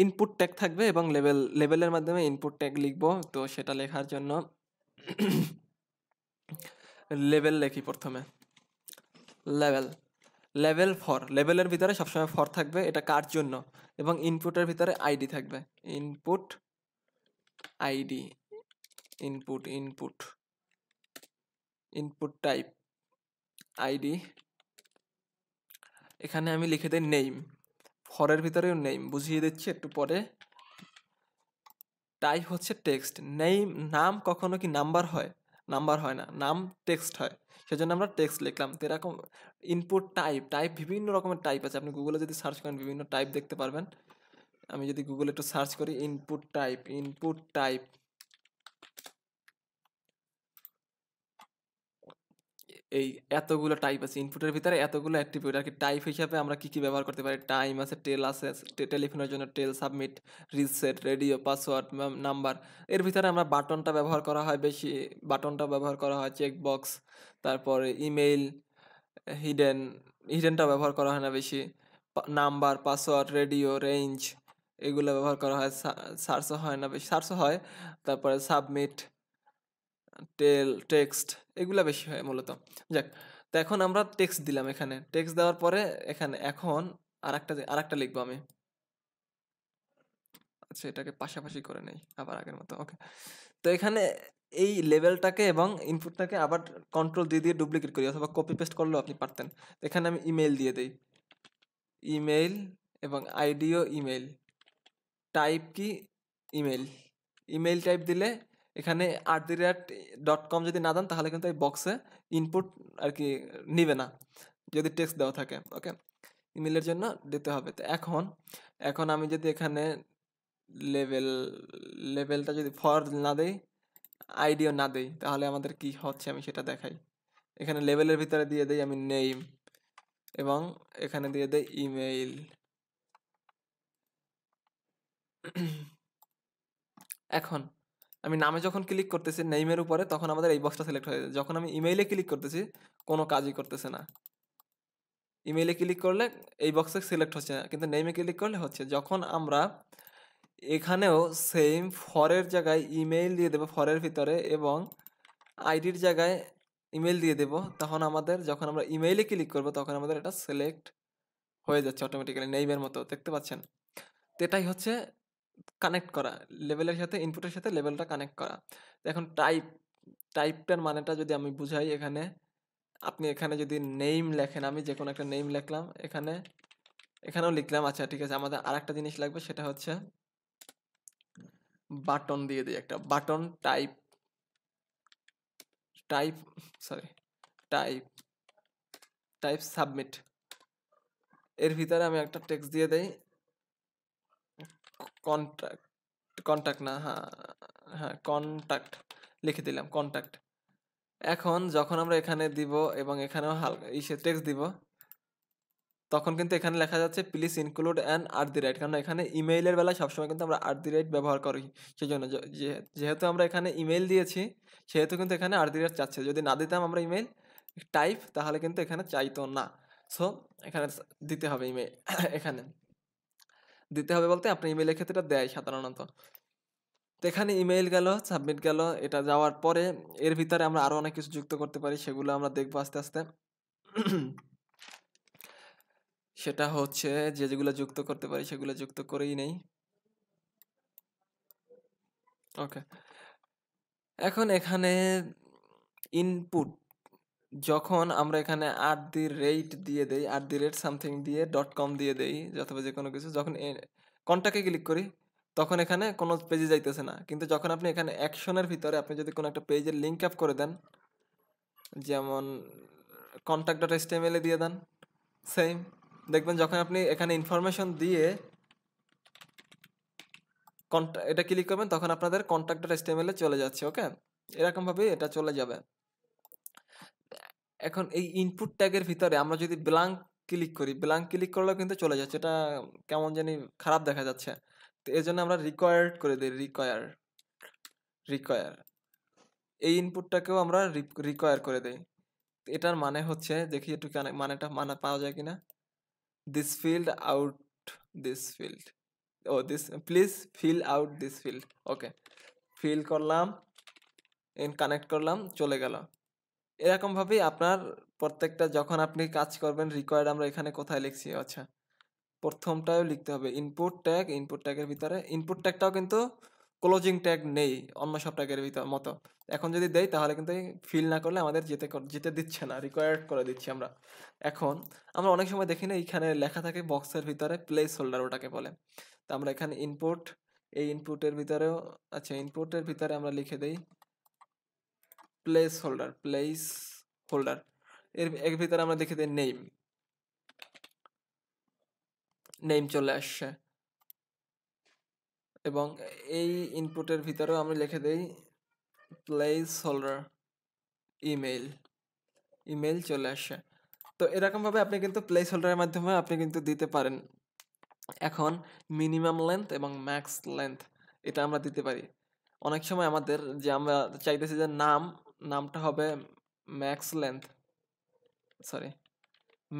Speaker 1: ইনপুট ট্যাগ থাকবে এবং লেবেল লেবেলের মাধ্যমে ইনপুট ট্যাগ লিখব তো সেটা লেখার জন্য লেবেল লেখি প্রথমে লেভেল লেভেল ফর লেভেলের ভিতরে সবসময় ফর থাকবে এটা কার জন্য এবং ইনপুটের ভিতরে আইডি থাকবে input ID input input input type ID এখানে আমি লিখে দিই নেইম ফরের ভিতরেও নেইম বুঝিয়ে দিচ্ছি একটু পরে টাইপ হচ্ছে টেক্সট নেইম নাম কখনো কি নাম্বার হয় নাম্বার হয় না নাম টেক্সট হয় সেজন্য আমরা টেক্সট লিখলাম তো এরকম ইনপুট টাইপ টাইপ বিভিন্ন রকমের টাইপ আছে আপনি গুগলে যদি সার্চ করেন বিভিন্ন টাইপ দেখতে পারবেন আমি যদি গুগলে একটু সার্চ করি ইনপুট টাইপ ইনপুট টাইপ এই এতগুলো টাইপ আছে ইনপুটের ভিতরে এতগুলো অ্যাট্রিবিউট আর কি টাইপ হিসাবে আমরা কী কী ব্যবহার করতে পারি টাইম আছে টেল আছে টেলিফোনের জন্য tel submit reset radio password number এর ভিতরে আমরা বাটনটা ব্যবহার করা হয় বেশি বাটনটা ব্যবহার করা হয় চেক বক্স তারপরে ইমেইল হিডেন হিডেনটা ব্যবহার করা হয় না বেশি নাম্বার পাসওয়ার্ড রেডিও রেঞ্জ এগুলো ব্যবহার করা হয় সার্চও হয় না বেশি সার্চও হয় তারপরে সাবমিট টেল টেক্সট এগুলা বেশি হয় মূলত যাক তো এখন আমরা টেক্সট দিলাম এখানে টেক্সট দেওয়ার পরে এখানে এখন আর একটা আর একটা লিখবো আমি আচ্ছা এটাকে পাশাপাশি করে নেই আবার আগের মতো ওকে তো এখানে এই লেভেলটাকে এবং ইনপুটটাকে আবার কন্ট্রোল দিয়ে দিয়ে ডুপ্লিকেট করি অথবা কপি পেস্ট করলেও আপনি পারতেন এখানে আমি ইমেল দিয়ে দিই ইমেল এবং আইডিও ইমেল টাইপ কি ইমেল ইমেল টাইপ দিলে এখানে আট দি রেট ডট কম যদি না দেন তাহলে কিন্তু এই বক্সে ইনপুট আর কি নিবে না যদি টেক্সট দেওয়া থাকে ওকে ইমেলের জন্য দিতে হবে তো এখন এখন আমি যদি এখানে লেভেল লেভেলটা যদি ফর না দেই আইডিও না দেই তাহলে আমাদের কি হচ্ছে আমি সেটা দেখাই এখানে লেভেলের ভিতরে দিয়ে দেই আমি নেইম এবং এখানে দিয়ে দেই ইমেইল এখন আমি নামে যখন ক্লিক করতেছি নেইমের উপরে তখন আমাদের এই বক্সটা সিলেক্ট হয়ে যায় যখন আমি ইমেইলে ক্লিক করতেছি কোনো কাজই করতেছে না ইমেইলে ক্লিক করলে এই বক্সে সিলেক্ট হচ্ছে না কিন্তু নেইমে ক্লিক করলে হচ্ছে যখন আমরা এখানেও সেম ফরের জায়গায় ইমেইল দিয়ে দেবো ফরের ভিতরে এবং আইডির জায়গায় ইমেল দিয়ে দেব তখন আমাদের যখন আমরা ইমেইলে ক্লিক করব তখন আমাদের এটা সিলেক্ট হয়ে যাচ্ছে অটোমেটিক্যালি নেইমের মতো দেখতে পাচ্ছেন তো এটাই হচ্ছে কানেক্ট করা লেভেলের সাথে ইনপুটের সাথে লেভেলটা কানেক্ট করা এখন টাইপ টাইপটার মানেটা যদি আমি বুঝাই এখানে আপনি এখানে যদি নেম লেখেন আমি যে কোনো একটা নেম লিখলাম এখানে এখানেও লিখলাম আচ্ছা ঠিক আছে আমাদের আর একটা জিনিস লাগবে সেটা হচ্ছে বাটন দিয়ে দিই একটা button type type sorry type type submit এর ভিতরে আমি একটা টেক্সট দিয়ে দেই কন্ট্যাক্ট কন্ট্যাক্ট না হ্যাঁ হ্যাঁ কন্ট্যাক্ট লিখে দিলাম কন্ট্যাক্ট এখন যখন আমরা এখানে দিব এবং এখানেও হালকা ইসে টেক্সট দিব তখন কিন্তু এখানে লেখা যাচ্ছে please include an are the right কারণ এখানে ইমেইলের বেলায় সবসময় কিন্তু আমরা আর দি রাইট ব্যবহার করি সেই জন্য যেহেতু আমরা এখানে ইমেইল দিয়েছি সেহেতু কিন্তু এখানে আর দি রাইট চাচ্ছে যদি না দিতাম আমরা ইমেইল টাইপ তাহলে কিন্তু এখানে চাইতো না সো এখানে দিতে হবে ইমেইল এখানে দিতে হবে বলতে আপনি ইমেইলের ক্ষেত্রে দেয় সাধারণত তো এখানে ইমেইল গেল সাবমিট গেল এটা যাওয়ার পরে এর ভিতরে আমরা আরও অনেক কিছু যুক্ত করতে পারি সেগুলো আমরা দেখবো আস্তে আস্তে সেটা হচ্ছে যে যেগুলো যুক্ত করতে পারি সেগুলো যুক্ত করেই নেই ওকে এখন এখানে ইনপুট যখন আমরা এখানে আট দি রেট দিয়ে দেই আট দি রেট সামথিং দিয়ে ডট কম দিয়ে দেই অথবা যে কোনো কিছু যখন কন্ট্যাক্টে ক্লিক করি তখন এখানে কোনো পেজে যাইতেছে না কিন্তু যখন আপনি এখানে অ্যাকশনের ভিতরে আপনি যদি কোনো একটা পেজের লিঙ্ক আপ করে দেন যেমন কন্ট্যাক্ট ডট এলে দিয়ে দেন সেম দেখবেন যখন আপনি এখানে ইনফরমেশন দিয়ে কন্ট্যাক্ট এটা ক্লিক করবেন তখন আপনাদের কন্ট্যাক্ট ডট এসটিএমএলে চলে যাচ্ছে ওকে এরকমভাবেই এটা চলে যাবে এখন এই ইনপুট ট্যাগের ভিতরে আমরা যদি ব্ল্যাঙ্ক ক্লিক করি ব্ল্যাঙ্ক ক্লিক করলেও কিন্তু চলে যাচ্ছে এটা কেমন জানি খারাপ দেখা যাচ্ছে তো এই জন্য আমরা রিকোয়ার্ড করে দিই রিকোয়ার রিকোয়ার এই ইনপুটটাকেও আমরা রিকোয়ার করে দিই এটার মানে হচ্ছে দেখি একটু মানেটা মানে পাওয়া যায় কিনা this field out this field ও this please fill out this field okay fill করলাম এন কানেক্ট করলাম চলে গেল এরকমভাবেই আপনার প্রত্যেকটা যখন আপনি কাজ করবেন রিকোয়ার্ড আমরা এখানে কোথায় লিখছি আচ্ছা প্রথমটাও লিখতে হবে ইনপুট ট্যাগ ইনপুট ট্যাগের ভিতরে ইনপুট ট্যাগটাও কিন্তু ক্লোজিং ট্যাগ নেই অন্য সব ট্যাগের ভিতর মতো এখন যদি দেয় তাহলে কিন্তু ফিল না করলে আমাদের যেতে যেতে দিচ্ছে না রিকোয়ার্ড করে দিচ্ছি আমরা এখন আমরা অনেক সময় দেখি না এইখানে লেখা থাকে বক্সের ভিতরে প্লেস হোল্ডার ওটাকে বলে তো আমরা এখানে ইনপুট এই ইনপুটের ভিতরেও আচ্ছা ইনপুটের ভিতরে আমরা লিখে দেই প্লেস হোল্ডার প্লেস হোল্ডার এর এর ভিতরে আমরা দেখে দিই নেম নেম চলে আসছে এবং এই ইনপুটের ভিতরেও আমি লিখে দেই প্লেস হোল্ডার ইমেল ইমেল চলে আসে তো এরকমভাবে আপনি কিন্তু প্লেস হোল্ডারের মাধ্যমে আপনি কিন্তু দিতে পারেন এখন মিনিমাম লেন্থ এবং ম্যাক্স লেন্থ এটা আমরা দিতে পারি অনেক সময় আমাদের যে আমরা চাইতেছি যে নাম নামটা হবে max length sorry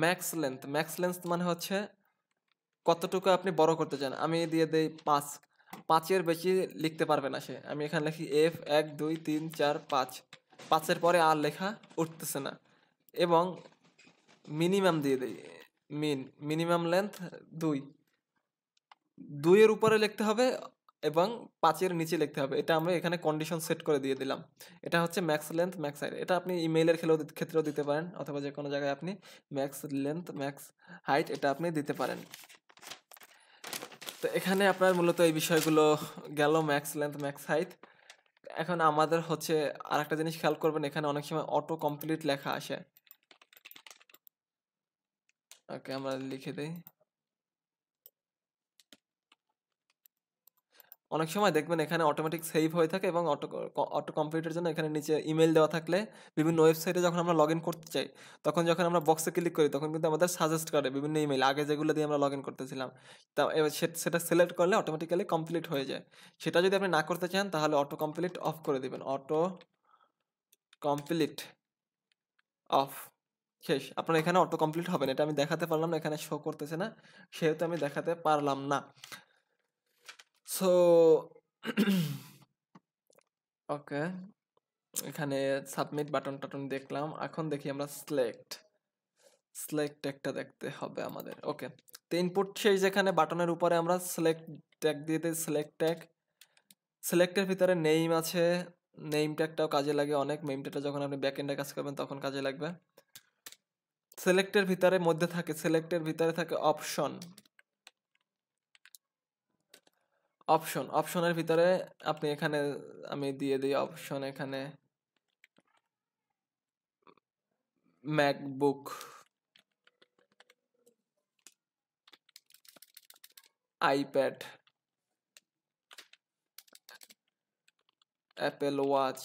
Speaker 1: max length max length মানে হচ্ছে কতটুকু আপনি বড় করতে চান আমি দিয়ে দিই পাঁচ পাঁচের বেশি লিখতে পারবে না সে আমি এখানে লিখি এফ এক দুই তিন চার পাঁচ পাঁচের পরে আর লেখা উঠতেছে না এবং মিনিমাম দিয়ে দিই মিন মিনিমাম লেন্থ দুই দুইয়ের উপরে লিখতে হবে এবং পাঁচের নিচে লিখতে হবে এটা আমরা এখানে কন্ডিশন সেট করে দিয়ে দিলাম এটা হচ্ছে ম্যাক্স লেন্থ ম্যাক্স হাইট এটা আপনি ইমেইলের খেলেও ক্ষেত্রেও দিতে পারেন অথবা যে কোনো জায়গায় আপনি ম্যাক্স লেন্থ ম্যাক্স হাইট এটা আপনি দিতে পারেন তো এখানে আপনার মূলত এই বিষয়গুলো গেল ম্যাক্স লেন্থ ম্যাক্স হাইট এখন আমাদের হচ্ছে আর একটা জিনিস খেয়াল করবেন এখানে অনেক সময় অটো কমপ্লিট লেখা আসে ওকে আমরা লিখে দিই অনেক সময় দেখবেন এখানে অটোমেটিক সেভ হয়ে থাকে এবং অটো অটো কমপ্লিটের জন্য এখানে নিচে ইমেল দেওয়া থাকলে বিভিন্ন ওয়েবসাইটে যখন আমরা লগ করতে চাই তখন যখন আমরা বক্সে ক্লিক করি তখন কিন্তু আমাদের সাজেস্ট করে বিভিন্ন ইমেল আগে যেগুলো দিয়ে আমরা লগ ইন করতেছিলাম তা এবার সেটা সিলেক্ট করলে অটোমেটিক্যালি কমপ্লিট হয়ে যায় সেটা যদি আপনি না করতে চান তাহলে অটো কমপ্লিট অফ করে দিবেন অটো কমপ্লিট অফ শেষ আপনার এখানে অটো কমপ্লিট হবে না এটা আমি দেখাতে পারলাম না এখানে শো করতেছে না সেহেতু আমি দেখাতে পারলাম না সো ওকে এখানে সাবমিট বাটন টাটন দেখলাম এখন দেখি আমরা সিলেক্ট সিলেক্ট ট্যাগটা দেখতে হবে আমাদের ওকে তো ইনপুট সেই যেখানে বাটনের উপরে আমরা সিলেক্ট ট্যাগ দিয়ে দিই সিলেক্ট ট্যাগ সিলেক্টের ভিতরে নেইম আছে নেইম ট্যাগটাও কাজে লাগে অনেক নেইম ট্যাগটা যখন আপনি ব্যাকএন্ডে কাজ করবেন তখন কাজে লাগবে সিলেক্টের ভিতরে মধ্যে থাকে সিলেক্টের ভিতরে থাকে অপশন অপশন অপশনের ভিতরে আপনি এখানে আমি দিয়ে দিই অপশন এখানে ম্যাকবুক আইপ্যাড অ্যাপেল ওয়াচ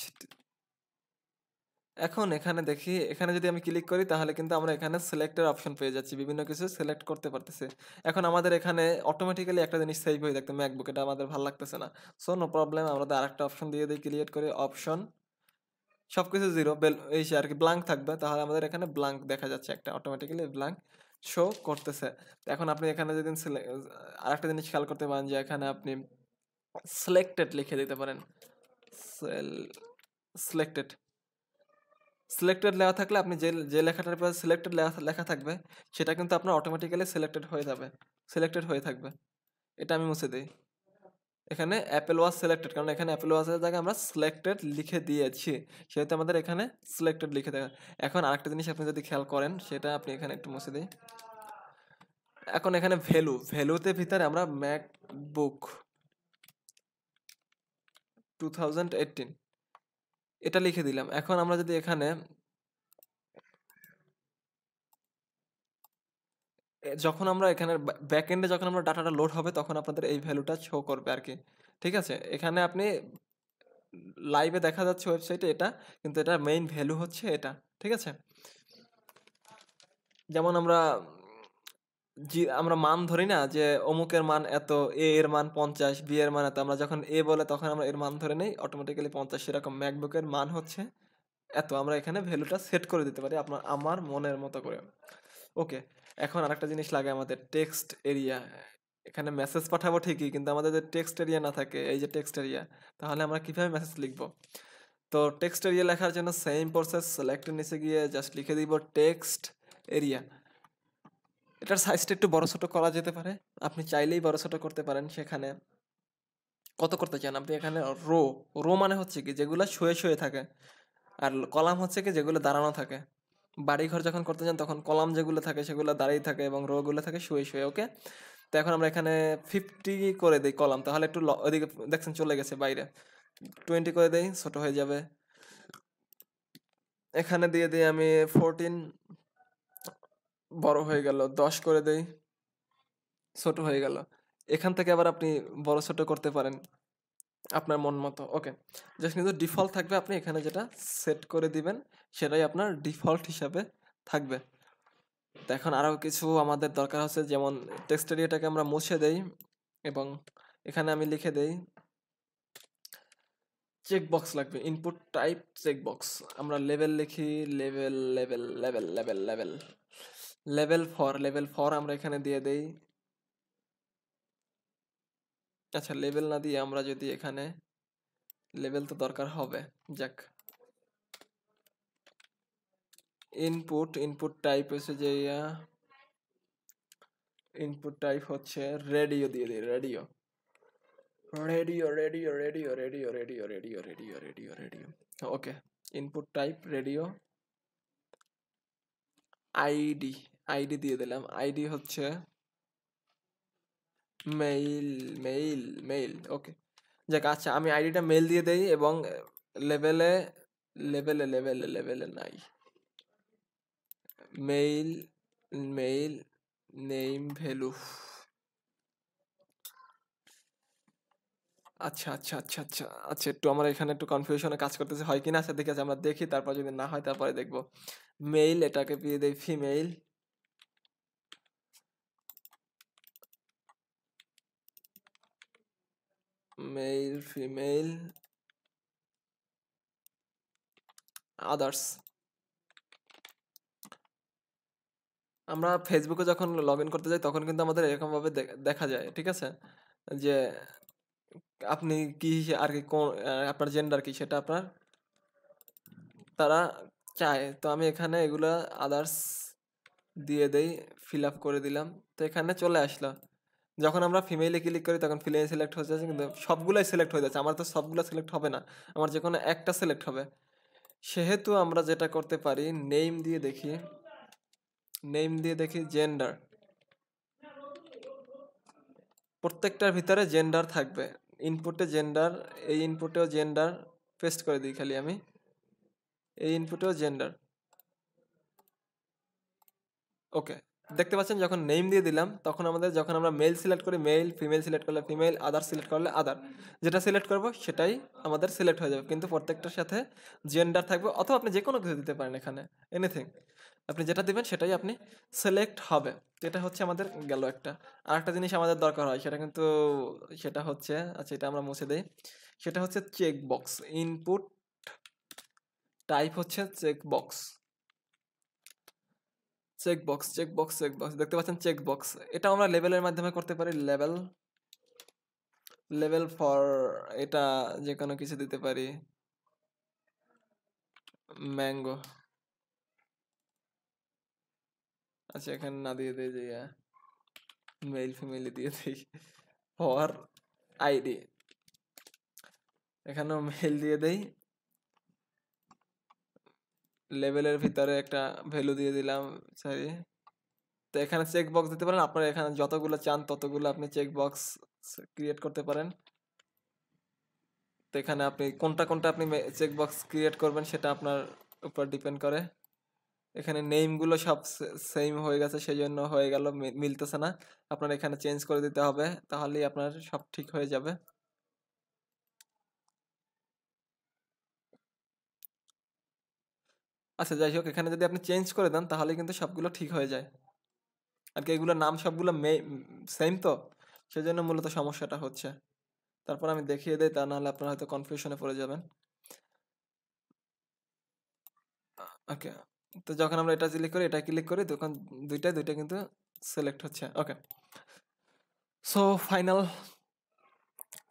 Speaker 1: এখন এখানে দেখি এখানে যদি আমি ক্লিক করি তাহলে কিন্তু আমরা এখানে সিলেক্টের অপশন পেয়ে যাচ্ছি বিভিন্ন কিছু সিলেক্ট করতে পারতেছে এখন আমাদের এখানে অটোমেটিক্যালি একটা জিনিস সেভ হয়ে থাকতো ম্যাকবুক এটা আমাদের ভালো লাগতেছে না সো নো প্রবলেম আমরা আরেকটা অপশন দিয়ে দিই ক্রিয়েট করে অপশন সব কিছু জিরো বেল এই আর কি ব্লাঙ্ক থাকবে তাহলে আমাদের এখানে ব্লাঙ্ক দেখা যাচ্ছে একটা অটোমেটিক্যালি ব্লাঙ্ক শো করতেছে এখন আপনি এখানে যদি আরেকটা জিনিস খেয়াল করতে পারেন যে এখানে আপনি সিলেক্টেড লিখে দিতে পারেন সিলেক্টেড সিলেক্টেড লেখা থাকলে আপনি যে যে লেখাটার পরে সিলেক্টেড লেখা থাকবে সেটা কিন্তু আপনার অটোমেটিক্যালি সিলেক্টেড হয়ে যাবে সিলেক্টেড হয়ে থাকবে এটা আমি মুছে দিই এখানে অ্যাপেল ওয়াজ সিলেক্টেড কারণ এখানে অ্যাপেল ওয়াজের জায়গায় আমরা সিলেক্টেড লিখে দিয়েছি সেহেতু আমাদের এখানে সিলেক্টেড লিখে দেয় এখন আরেকটা জিনিস আপনি যদি খেয়াল করেন সেটা আপনি এখানে একটু মুছে দিই এখন এখানে ভ্যালু ভ্যালুতে ভিতরে আমরা ম্যাকবুক টু থাউজেন্ড এইটিন এটা লিখে দিলাম এখন আমরা যদি এখানে যখন আমরা এখানে ব্যাক এন্ডে যখন আমরা ডাটাটা লোড হবে তখন আপনাদের এই ভ্যালুটা শো করবে আর কি ঠিক আছে এখানে আপনি লাইভে দেখা যাচ্ছে ওয়েবসাইটে এটা কিন্তু এটা মেইন ভ্যালু হচ্ছে এটা ঠিক আছে যেমন আমরা জি আমরা মান ধরি না যে অমুকের মান এত এ এর মান পঞ্চাশ বি এর মান এত আমরা যখন এ বলে তখন আমরা এর মান ধরে নেই অটোমেটিক্যালি পঞ্চাশ সেরকম ম্যাকবুকের মান হচ্ছে এত আমরা এখানে ভ্যালুটা সেট করে দিতে পারি আপনার আমার মনের মতো করে ওকে এখন আরেকটা জিনিস লাগে আমাদের টেক্সট এরিয়া এখানে মেসেজ পাঠাবো ঠিকই কিন্তু আমাদের যে টেক্সট এরিয়া না থাকে এই যে টেক্সট এরিয়া তাহলে আমরা কীভাবে মেসেজ লিখব তো টেক্সট এরিয়া লেখার জন্য সেম প্রসেস সিলেক্টের নিচে গিয়ে জাস্ট লিখে দিব টেক্সট এরিয়া এটার সাইজটা একটু বড় ছোটো করা যেতে পারে আপনি চাইলেই বড় ছোটো করতে পারেন সেখানে কত করতে চান আপনি এখানে রো রো মানে হচ্ছে কি যেগুলো শুয়ে শুয়ে থাকে আর কলাম হচ্ছে কি যেগুলো দাঁড়ানো থাকে বাড়িঘর যখন করতে চান তখন কলাম যেগুলো থাকে সেগুলো দাঁড়িয়ে থাকে এবং রোগুলো থাকে শুয়ে শুয়ে ওকে তো এখন আমরা এখানে ফিফটি করে দিই কলাম তাহলে একটু ওদিকে দেখছেন চলে গেছে বাইরে টোয়েন্টি করে দিই ছোট হয়ে যাবে এখানে দিয়ে দিই আমি ফোরটিন বড় হয়ে গেল দশ করে দেই ছোট হয়ে গেল এখান থেকে আবার আপনি বড় ছোট করতে পারেন আপনার মন মতো ওকে জাস্ট কিন্তু ডিফল্ট থাকবে আপনি এখানে যেটা সেট করে দিবেন সেটাই আপনার ডিফল্ট হিসাবে থাকবে তো এখন আরও কিছু আমাদের দরকার হচ্ছে যেমন টেক্সট এরিয়াটাকে আমরা মুছে দেই এবং এখানে আমি লিখে দেই চেকবক্স লাগবে ইনপুট টাইপ চেকবক্স আমরা লেভেল লিখি level level level level level level 4 level 4 हमरा येখানে दे दे अच्छा लेवल ना दिया हमरा जदी येkhane लेवल तो দরকার হবে জ্যাক ইনপুট ইনপুট টাইপ এসে যে ইনপুট টাইপ হচ্ছে রেডিও দিয়ে দে radio radio radio radio radio radio radio okay input type radio ID ID দিয়ে দিলাম আইডি হচ্ছে মেইল মেইল মেইল ওকে যাক আচ্ছা আমি আইডিটা মেইল দিয়ে দেই এবং লেভেলে লেভেলে লেভেলে লেভেলে নাই মেইল মেইল নেম ভ্যালু আচ্ছা আচ্ছা আচ্ছা আচ্ছা আচ্ছা একটু আমার এখানে একটু কনফিউশনে কাজ করতেছে হয় কিনা আচ্ছা দেখে আমরা দেখি তারপর যদি না হয় তারপরে দেখবো মেইল এটাকে দিয়ে দেয় ফিমেল male female আদার্স আমরা ফেসবুকে যখন লগ ইন করতে যাই তখন কিন্তু আমাদের এরকম ভাবে দেখা যায় ঠিক আছে যে আপনি কি আর কি কোন আপনার জেন্ডার কি সেটা আপনার তারা চায় তো আমি এখানে এগুলা আদার্স দিয়ে দেই ফিল আপ করে দিলাম তো এখানে চলে আসলাম যখন আমরা ফিমেলে ক্লিক করি তখন ফিমেল সিলেক্ট হয়ে যাচ্ছে কিন্তু সবগুলোই সিলেক্ট হয়ে যাচ্ছে আমার তো সবগুলো সিলেক্ট হবে না আমার যে কোনো একটা সিলেক্ট হবে সেহেতু আমরা যেটা করতে পারি নেম দিয়ে দেখি নেম দিয়ে দেখি জেন্ডার প্রত্যেকটার ভিতরে জেন্ডার থাকবে ইনপুটে জেন্ডার এই ইনপুটেও জেন্ডার পেস্ট করে দিই খালি আমি এই ইনপুটেও জেন্ডার ওকে দেখতে পাচ্ছেন যখন নেম দিয়ে দিলাম তখন আমাদের যখন আমরা মেল সিলেক্ট করি মেল ফিমেল সিলেক্ট করলে ফিমেল আদার সিলেক্ট করলে আদার যেটা সিলেক্ট করব সেটাই আমাদের সিলেক্ট হয়ে যাবে কিন্তু প্রত্যেকটার সাথে জেন্ডার থাকবে অথবা আপনি যে কোনো কিছু দিতে পারেন এখানে এনিথিং আপনি যেটা দেবেন সেটাই আপনি সিলেক্ট হবে এটা হচ্ছে আমাদের গেল একটা আর একটা জিনিস আমাদের দরকার হয় সেটা কিন্তু সেটা হচ্ছে আচ্ছা এটা আমরা মুছে দিই সেটা হচ্ছে চেক বক্স ইনপুট টাইপ হচ্ছে check box check box check box দেখতে পাচ্ছেন চেক বক্স এটা আমরা লেভেলের মাধ্যমে করতে পারি লেভেল লেভেল ফর এটা যে কোনো কিছু দিতে পারি ম্যাঙ্গো আচ্ছা এখানে না দিয়ে দিয়ে যে মেল ফিমেল দিয়ে দিই ফর আইডি এখানেও মেল দিয়ে দেই লেভেলের ভিতরে একটা ভ্যালু দিয়ে দিলাম সরি তো এখানে চেক বক্স দিতে পারেন আপনারা এখানে যতগুলো চান ততগুলো আপনি চেক বক্স ক্রিয়েট করতে পারেন তো এখানে আপনি কোনটা কোনটা আপনি চেক বক্স ক্রিয়েট করবেন সেটা আপনার উপর ডিপেন্ড করে এখানে নেমগুলো সব সেম হয়ে গেছে সেই জন্য হয়ে গেল মিলতেছে না আপনার এখানে চেঞ্জ করে দিতে হবে তাহলেই আপনার সব ঠিক হয়ে যাবে আচ্ছা যাই হোক এখানে যদি আপনি চেঞ্জ করে দেন তাহলে কিন্তু সবগুলো ঠিক হয়ে যায় আর কি এগুলোর নাম সবগুলো মে সেম তো সেই জন্য মূলত সমস্যাটা হচ্ছে তারপর আমি দেখিয়ে দিই তা নাহলে আপনারা হয়তো কনফিউশনে পড়ে যাবেন ওকে তো যখন আমরা এটা ক্লিক করি এটা ক্লিক করি তখন দুইটা দুইটা কিন্তু সিলেক্ট হচ্ছে ওকে সো ফাইনাল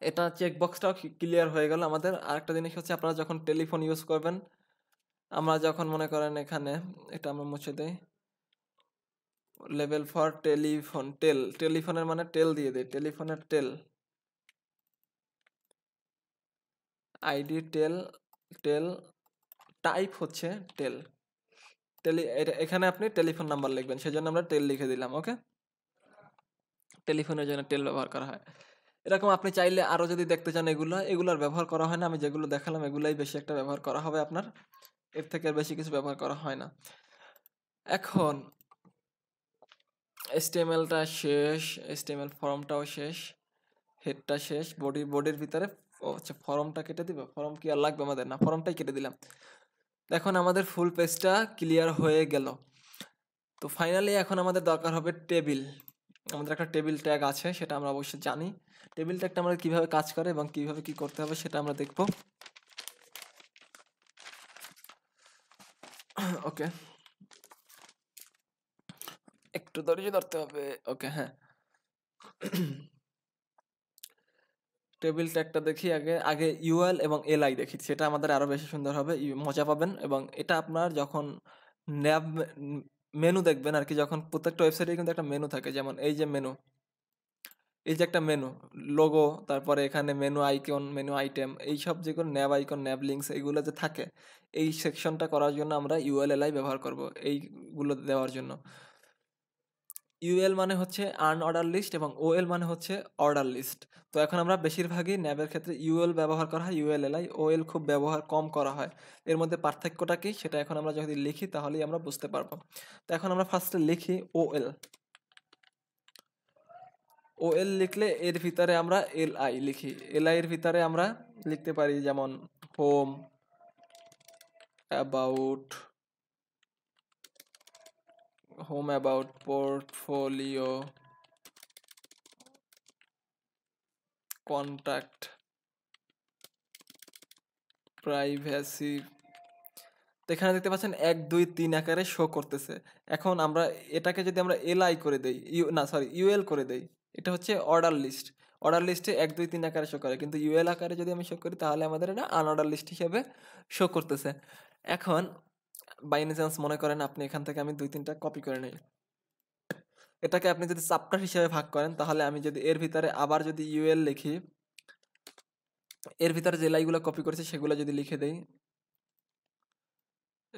Speaker 1: এটা চেক বক্সটাও ক্লিয়ার হয়ে গেল আমাদের আরেকটা জিনিস হচ্ছে আপনারা যখন টেলিফোন ইউজ করবেন আমরা যখন মনে করেন এখানে এটা আমরা মুছে দিই লেভেল ফর টেলিফোন টেল টেলিফোনের মানে টেল দিয়ে দেয় টেলিফোনের টেল আইডি টেল টেল টাইপ হচ্ছে টেল টেলি এখানে আপনি টেলিফোন নাম্বার লিখবেন সেই জন্য আমরা টেল লিখে দিলাম ওকে টেলিফোনের জন্য টেল ব্যবহার করা হয় এরকম আপনি চাইলে আরও যদি দেখতে চান এগুলো এগুলোর ব্যবহার করা হয় না আমি যেগুলো দেখালাম এগুলোই বেশি একটা ব্যবহার করা হবে আপনার এর থেকে বেশি কিছু ব্যবহার করা হয় না এখন এসটিএমএলটা শেষ এসটিএমএল ফর্মটাও শেষ হেডটা শেষ বডি বডির ভিতরে আচ্ছা ফর্মটা কেটে দিবে ফর্ম কি আর লাগবে আমাদের না ফর্মটাই কেটে দিলাম এখন আমাদের ফুল পেজটা ক্লিয়ার হয়ে গেল তো ফাইনালি এখন আমাদের দরকার হবে টেবিল আমাদের একটা টেবিল ট্যাগ আছে সেটা আমরা অবশ্যই জানি টেবিল ট্যাগটা আমরা কীভাবে কাজ করে এবং কীভাবে কী করতে হবে সেটা আমরা দেখবো ওকে একটু ধৈর্য ধরতে হবে ওকে হ্যাঁ টেবিল ট্যাগটা দেখি আগে আগে ইউএল এবং এলআই দেখি সেটা আমাদের আরও বেশি সুন্দর হবে মজা পাবেন এবং এটা আপনার যখন ন্যাব মেনু দেখবেন আর কি যখন প্রত্যেকটা ওয়েবসাইটে কিন্তু একটা মেনু থাকে যেমন এই যে মেনু এই যে একটা মেনু লোগো তারপরে এখানে মেনু আইকন মেনু আইটেম এইসব যেগুলো ন্যাব আইকন ন্যাব লিঙ্কস এইগুলো যে থাকে এই সেকশনটা করার জন্য আমরা ইউএলএলআই ব্যবহার করব এইগুলো দেওয়ার জন্য ইউএল মানে হচ্ছে আন অর্ডার লিস্ট এবং ওএল মানে হচ্ছে অর্ডার লিস্ট তো এখন আমরা বেশিরভাগই ন্যাবের ক্ষেত্রে ইউএল ব্যবহার করা হয় ইউএলএলআই ওএল খুব ব্যবহার কম করা হয় এর মধ্যে পার্থক্যটা কি সেটা এখন আমরা যদি লিখি তাহলেই আমরা বুঝতে পারবো তো এখন আমরা ফার্স্টে লিখি ওএল ও এল লিখলে এর ভিতরে আমরা এল আই লিখি এল আই এর ভিতরে আমরা লিখতে পারি যেমন home about home about portfolio contact privacy এখানে দেখতে পাচ্ছেন এক দুই তিন আকারে শো করতেছে এখন আমরা এটাকে যদি আমরা এল আই করে দেই ইউ না সরি ইউএল করে দেই এটা হচ্ছে অর্ডার লিস্ট অর্ডার লিস্টে এক দুই তিন আকারে শো করে কিন্তু ইউএল আকারে যদি আমি শো করি তাহলে আমাদের এটা আনঅর্ডার লিস্ট হিসেবে শো করতেছে এখন বাই চান্স মনে করেন আপনি এখান থেকে আমি দুই তিনটা কপি করে নিই এটাকে আপনি যদি চাপটার হিসাবে ভাগ করেন তাহলে আমি যদি এর ভিতরে আবার যদি ইউএল লিখি এর ভিতরে যে লাইগুলো কপি করেছে সেগুলো যদি লিখে দেই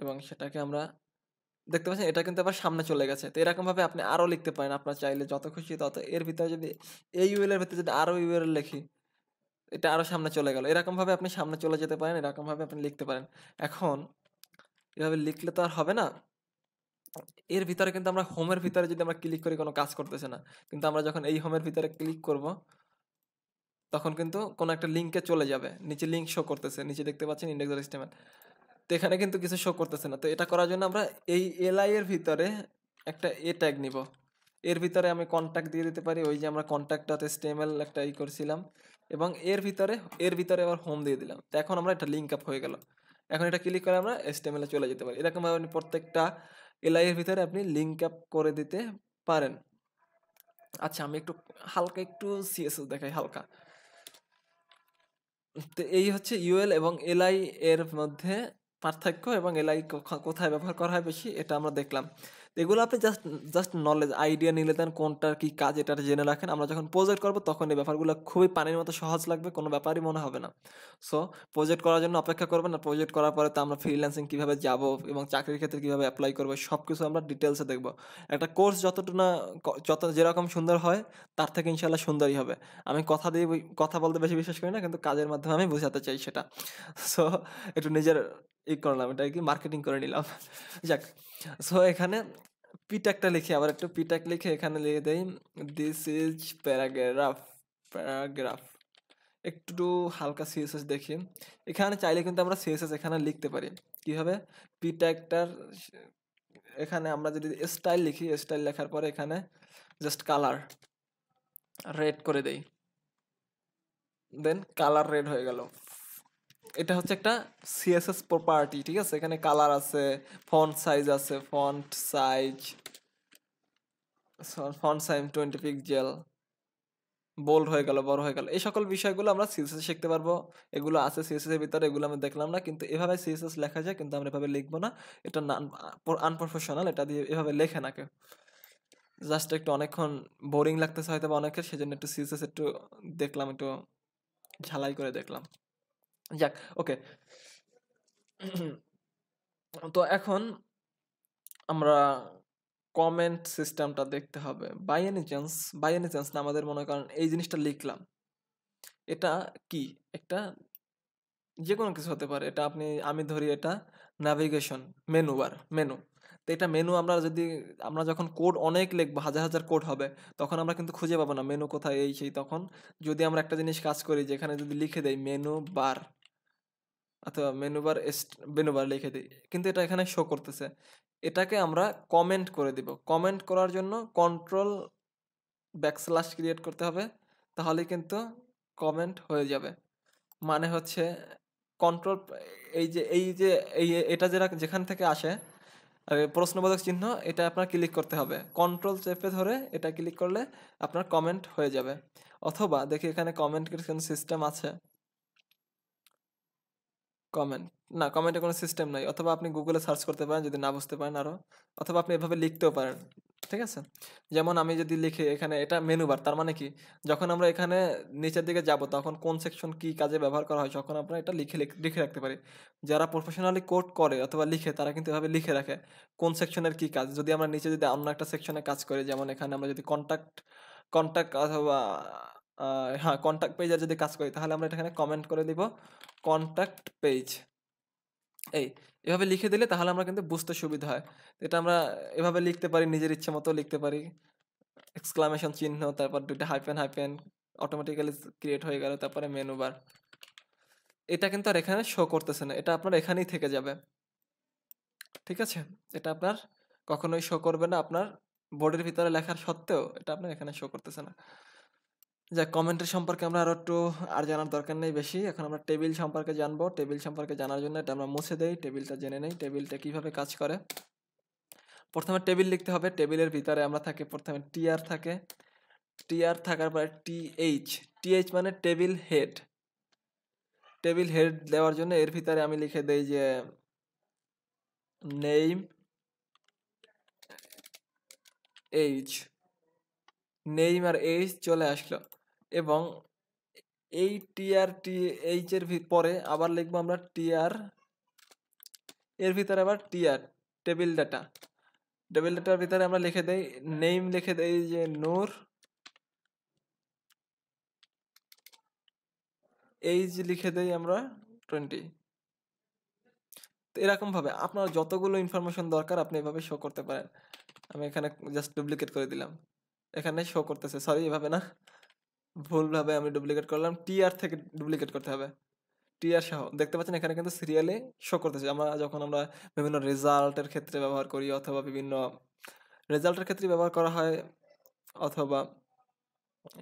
Speaker 1: এবং সেটাকে আমরা দেখতে পাচ্ছেন এটা কিন্তু আবার সামনে চলে গেছে তো এরকম ভাবে আপনি আরো লিখতে পারেন আপনার চাইলে যত খুশি তত এর ভিতরে যদি এই ইউএল এর ভিতরে যদি আরো ইউএল লিখি এটা আরো সামনে চলে গেল এরকম ভাবে আপনি সামনে চলে যেতে পারেন এরকম ভাবে আপনি লিখতে পারেন এখন এভাবে লিখলে তো আর হবে না এর ভিতরে কিন্তু আমরা হোমের ভিতরে যদি আমরা ক্লিক করি কোনো কাজ করতেছে না কিন্তু আমরা যখন এই হোমের ভিতরে ক্লিক করব তখন কিন্তু কোনো একটা লিঙ্কে চলে যাবে নিচে লিঙ্ক শো করতেছে নিচে দেখতে পাচ্ছেন ইন্ডেক্স স্টেটমেন্ট তো এখানে কিন্তু কিছু শো করতেছে না তো এটা করার জন্য আমরা এই এলআই এর ভিতরে একটা এ ট্যাগ নিব এর ভিতরে আমি কন্ট্যাক্ট দিয়ে দিতে পারি ওই যে আমরা কন্ট্যাক্ট ডট একটা ই করছিলাম এবং এর ভিতরে এর ভিতরে আবার হোম দিয়ে দিলাম তো এখন আমরা এটা লিঙ্ক আপ হয়ে গেল এখন এটা ক্লিক করে আমরা স্টেমেলে এ চলে যেতে পারি এরকমভাবে আপনি প্রত্যেকটা এলআই এর ভিতরে আপনি লিঙ্ক আপ করে দিতে পারেন আচ্ছা আমি একটু হালকা একটু সিএসএস দেখাই হালকা তো এই হচ্ছে ইউএল এবং এলআই এর মধ্যে পার্থক্য এবং এলআই কোথায় ব্যবহার করা হয় বেশি এটা আমরা দেখলাম এগুলো আপনি জাস্ট জাস্ট নলেজ আইডিয়া নিলে দেন কোনটার কী কাজ এটা জেনে রাখেন আমরা যখন প্রজেক্ট করবো তখন এই ব্যাপারগুলো খুবই পানির মতো সহজ লাগবে কোনো ব্যাপারই মনে হবে না সো প্রজেক্ট করার জন্য অপেক্ষা করবেন না প্রজেক্ট করার পরে তো আমরা ফ্রিল্যান্সিং কীভাবে যাব এবং চাকরির ক্ষেত্রে কীভাবে অ্যাপ্লাই করবো সব কিছু আমরা ডিটেলসে দেখবো একটা কোর্স যতটুকু না যত যেরকম সুন্দর হয় তার থেকে ইনশাল্লাহ সুন্দরই হবে আমি কথা দিয়ে কথা বলতে বেশি বিশ্বাস করি না কিন্তু কাজের মাধ্যমে আমি বোঝাতে চাই সেটা সো একটু নিজের ই করলাম এটা কি মার্কেটিং করে নিলাম যাক সো এখানে পিটাকটা লিখে আবার একটু পিটাক লিখে এখানে লিখে দেই দিস ইজ প্যারাগ্রাফ প্যারাগ্রাফ একটু হালকা সিএসএস দেখি এখানে চাইলে কিন্তু আমরা সিএসএস এখানে লিখতে পারি কীভাবে পিটাকটার এখানে আমরা যদি স্টাইল লিখি স্টাইল লেখার পরে এখানে জাস্ট কালার রেড করে দেই দেন কালার রেড হয়ে গেল এটা হচ্ছে একটা সিএসএস প্রপার্টি ঠিক আছে এখানে কালার আছে ফন্ট সাইজ আছে font size font size twenty pixel bold হয়ে গেল বড় হয়ে গেল এই সকল বিষয়গুলো আমরা সিএসএস শিখতে পারবো এগুলো আছে সিএসএস এর ভিতরে এগুলো আমি দেখলাম না কিন্তু এভাবে সিএসএস লেখা যায় কিন্তু আমরা এভাবে লিখবো না এটা আনপ্রফেশনাল এটা দিয়ে এভাবে লেখে না কেউ জাস্ট একটু অনেকক্ষণ বোরিং লাগতেছে হয়তো বা অনেকের সেজন্য একটু সিএসএস একটু দেখলাম একটু ঝালাই করে দেখলাম যাক ওকে তো এখন আমরা কমেন্ট সিস্টেমটা দেখতে হবে by any chance by any chance না আমাদের মনে করেন এই জিনিসটা লিখলাম এটা কি একটা যে কোনো কিছু হতে পারে এটা আপনি আমি ধরি এটা ন্যাভিগেশন মেনু বার মেনু তো এটা মেনু আমরা যদি আমরা যখন কোড অনেক লিখবো হাজার হাজার কোড হবে তখন আমরা কিন্তু খুঁজে পাবো না মেনু কোথায় এই সেই তখন যদি আমরা একটা জিনিস কাজ করি যেখানে যদি লিখে দেয় মেনু বার অথবা মেনু বার মেনু বার লিখে দিই কিন্তু এটা এখানে শো করতেছে এটাকে আমরা কমেন্ট করে দিব কমেন্ট করার জন্য কন্ট্রোল ব্যাকস্ল্যাশ ক্রিয়েট করতে হবে তাহলে কিন্তু কমেন্ট হয়ে যাবে মানে হচ্ছে কন্ট্রোল এই যে এই যে এই এটা যেটা যেখান থেকে আসে প্রশ্নবোধক চিহ্ন এটা আপনার ক্লিক করতে হবে কন্ট্রোল চেপে ধরে এটা ক্লিক করলে আপনার কমেন্ট হয়ে যাবে অথবা দেখি এখানে কমেন্ট সিস্টেম আছে কমেন্ট না কমেন্টের কোনো সিস্টেম নাই অথবা আপনি গুগলে সার্চ করতে পারেন যদি না বুঝতে পারেন আরও অথবা আপনি এভাবে লিখতেও পারেন ঠিক আছে যেমন আমি যদি লিখি এখানে এটা মেনু বার তার মানে কি যখন আমরা এখানে নিচের দিকে যাব তখন কোন সেকশন কি কাজে ব্যবহার করা হয় তখন আমরা এটা লিখে লিখে রাখতে পারি যারা প্রফেশনালি কোড করে অথবা লিখে তারা কিন্তু এভাবে লিখে রাখে কোন সেকশনের কি কাজ যদি আমরা নিচে যদি অন্য একটা সেকশনে কাজ করি যেমন এখানে আমরা যদি কন্ট্যাক্ট কন্ট্যাক্ট অথবা হ্যাঁ কন্ট্যাক্ট পেজে যদি কাজ করি তাহলে আমরা এখানে কমেন্ট করে দিব কন্ট্যাক্ট পেজ এই এভাবে লিখে দিলে তাহলে আমরা কিন্তু বুঝতে সুবিধা হয় এটা আমরা এভাবে লিখতে পারি নিজের ইচ্ছে মতো লিখতে পারি এক্সক্লামেশন চিহ্ন তারপর দুইটা হাইপেন হাইপেন অটোমেটিক্যালি ক্রিয়েট হয়ে গেল তারপরে মেনু বার এটা কিন্তু আর এখানে শো করতেছে না এটা আপনার এখানেই থেকে যাবে ঠিক আছে এটা আপনার কখনোই শো করবে না আপনার বোর্ডের ভিতরে লেখার সত্ত্বেও এটা আপনার এখানে শো করতেছে না যা কমেন্টের সম্পর্কে আমরা আরও একটু আর জানার দরকার নেই বেশি এখন আমরা টেবিল সম্পর্কে জানবো টেবিল সম্পর্কে জানার জন্য এটা আমরা মুছে দেই টেবিলটা জেনে নেই টেবিলটা কীভাবে কাজ করে প্রথমে টেবিল লিখতে হবে টেবিলের ভিতরে আমরা থাকে প্রথমে টিআর থাকে টিআর থাকার পরে টিএইচ টিএইচ মানে টেবিল হেড টেবিল হেড দেওয়ার জন্য এর ভিতরে আমি লিখে দেই যে নেইম এইচ নেইম আর এইচ চলে আসলো এবং এই টিআর টি এইচ এর পরে আবার লিখবো আমরা টিআর এর ভিতরে আবার টিআর টেবিল ডাটা টেবিল ডাটার ভিতরে আমরা লিখে দেই নেম লিখে দেই যে নূর এইজ লিখে দেই আমরা টোয়েন্টি তো এরকমভাবে আপনার যতগুলো ইনফরমেশন দরকার আপনি এভাবে শো করতে পারেন আমি এখানে জাস্ট ডুপ্লিকেট করে দিলাম এখানে শো করতেছে সরি এভাবে না ভুলভাবে আমি ডুপ্লিকেট করলাম টি আর থেকে ডুপ্লিকেট করতে হবে টি আর সহ দেখতে পাচ্ছেন এখানে কিন্তু সিরিয়ালে শো করতেছে আমরা যখন আমরা বিভিন্ন রেজাল্টের ক্ষেত্রে ব্যবহার করি অথবা বিভিন্ন রেজাল্টের ক্ষেত্রে ব্যবহার করা হয় অথবা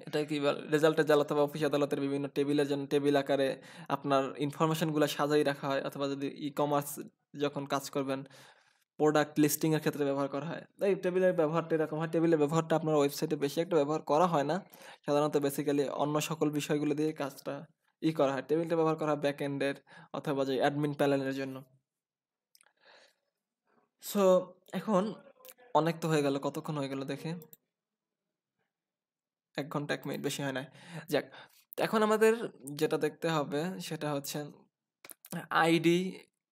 Speaker 1: এটা কি রেজাল্টের জাল অথবা অফিস আদালতের বিভিন্ন টেবিলের জন্য টেবিল আকারে আপনার ইনফরমেশনগুলো সাজাই রাখা হয় অথবা যদি ই কমার্স যখন কাজ করবেন প্রোডাক্ট লিস্টিংয়ের ক্ষেত্রে ব্যবহার করা হয় তাই টেবিলের ব্যবহারটা এরকম হয় টেবিলের ব্যবহারটা আপনার ওয়েবসাইটে বেশি একটা ব্যবহার করা হয় না সাধারণত বেসিক্যালি অন্য সকল বিষয়গুলো দিয়ে কাজটা ই করা হয় টেবিলটা ব্যবহার করা হয় ব্যাক এন্ডের অথবা যে অ্যাডমিন প্যানেলের জন্য সো এখন অনেক তো হয়ে গেল কতক্ষণ হয়ে গেল দেখে এক ঘন্টা এক মিনিট বেশি হয় না যাক এখন আমাদের যেটা দেখতে হবে সেটা হচ্ছে আইডি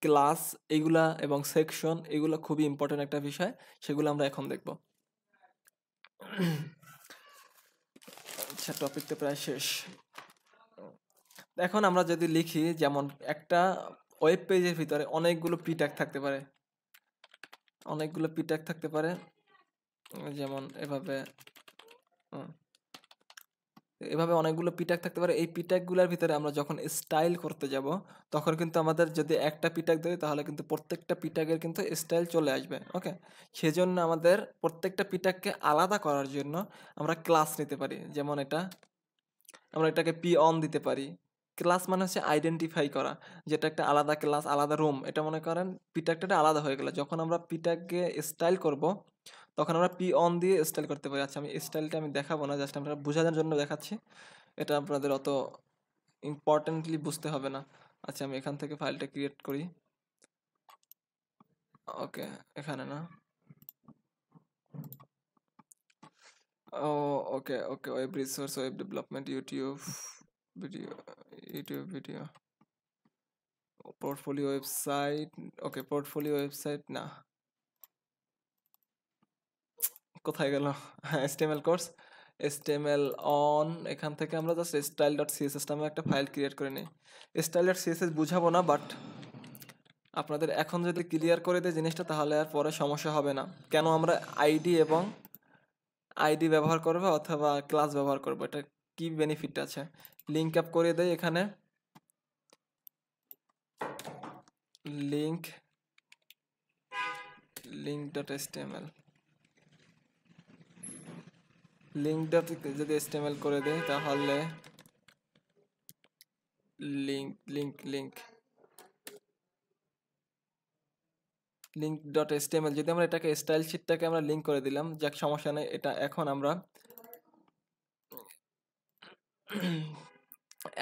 Speaker 1: ক্লাস এগুলা এবং সেকশন এগুলো খুবই ইম্পর্টেন্ট একটা বিষয় সেগুলো আমরা এখন দেখব আচ্ছা টপিক তো প্রায় শেষ এখন আমরা যদি লিখি যেমন একটা ওয়েব পেজের ভিতরে অনেকগুলো পিট্যাক থাকতে পারে অনেকগুলো পিট্যাক থাকতে পারে যেমন এভাবে এভাবে অনেকগুলো পিটাক থাকতে পারে এই পিটাকগুলোর ভিতরে আমরা যখন স্টাইল করতে যাব তখন কিন্তু আমাদের যদি একটা পিটাক দেয় তাহলে কিন্তু প্রত্যেকটা পিটাকের কিন্তু স্টাইল চলে আসবে ওকে সেজন্য আমাদের প্রত্যেকটা পিটাককে আলাদা করার জন্য আমরা ক্লাস নিতে পারি যেমন এটা আমরা এটাকে পি অন দিতে পারি ক্লাস মানে হচ্ছে আইডেন্টিফাই করা যেটা একটা আলাদা ক্লাস আলাদা রুম এটা মনে করেন পিটাকটা আলাদা হয়ে গেলো যখন আমরা পিটাককে স্টাইল করব তখন আমরা পি অন দিয়ে স্টাইল করতে পারি আচ্ছা আমি স্টাইলটা আমি দেখাবো না জাস্ট আমরা বোঝানোর জন্য দেখাচ্ছি এটা আপনাদের অত ইম্পর্টেন্টলি বুঝতে হবে না আচ্ছা আমি এখান থেকে ফাইলটা ক্রিয়েট করি ওকে এখানে না ও okay okay web resource web development YouTube video YouTube video portfolio website okay portfolio website না কোথায় গেল এসটিএমএল কোর্স এসটিএমএল অন এখান থেকে আমরা জাস্ট স্টাইল ডট সিএসএস নামে একটা ফাইল ক্রিয়েট করে নিই স্টাইল ডট সিএসএস বুঝাবো না বাট আপনাদের এখন যদি ক্লিয়ার করে দেয় জিনিসটা তাহলে আর পরে সমস্যা হবে না কেন আমরা আইডি এবং আইডি ব্যবহার করবো অথবা ক্লাস ব্যবহার করবো এটা কি বেনিফিট আছে লিঙ্ক আপ করে দেয় এখানে লিঙ্ক লিঙ্ক ডট এস লিঙ্কটা যদি এস্টেমেল করে দিই তাহলে link link link link dot HTML যদি আমরা এটাকে স্টাইল শিটটাকে আমরা লিঙ্ক করে দিলাম যাক সমস্যা নেই এটা এখন আমরা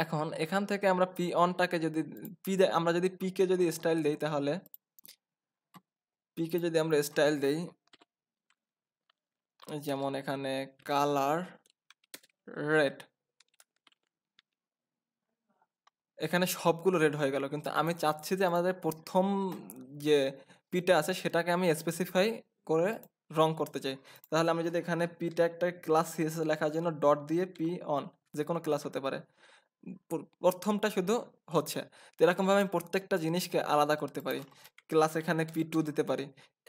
Speaker 1: এখন এখান থেকে আমরা পি অনটাকে যদি পি আমরা যদি পিকে যদি স্টাইল দেই তাহলে পিকে যদি আমরা স্টাইল দেই যেমন এখানে কালার রেড এখানে সবগুলো রেড হয়ে গেল কিন্তু আমি চাচ্ছি যে আমাদের প্রথম যে পিটা আছে সেটাকে আমি স্পেসিফাই করে রং করতে চাই তাহলে আমি যদি এখানে পিটা একটা ক্লাস সিএসএস লেখার জন্য ডট দিয়ে পি অন যে কোনো ক্লাস হতে পারে প্রথমটা শুধু হচ্ছে তো এরকমভাবে আমি প্রত্যেকটা জিনিসকে আলাদা করতে পারি ক্লাস এখানে পি টু দিতে পারি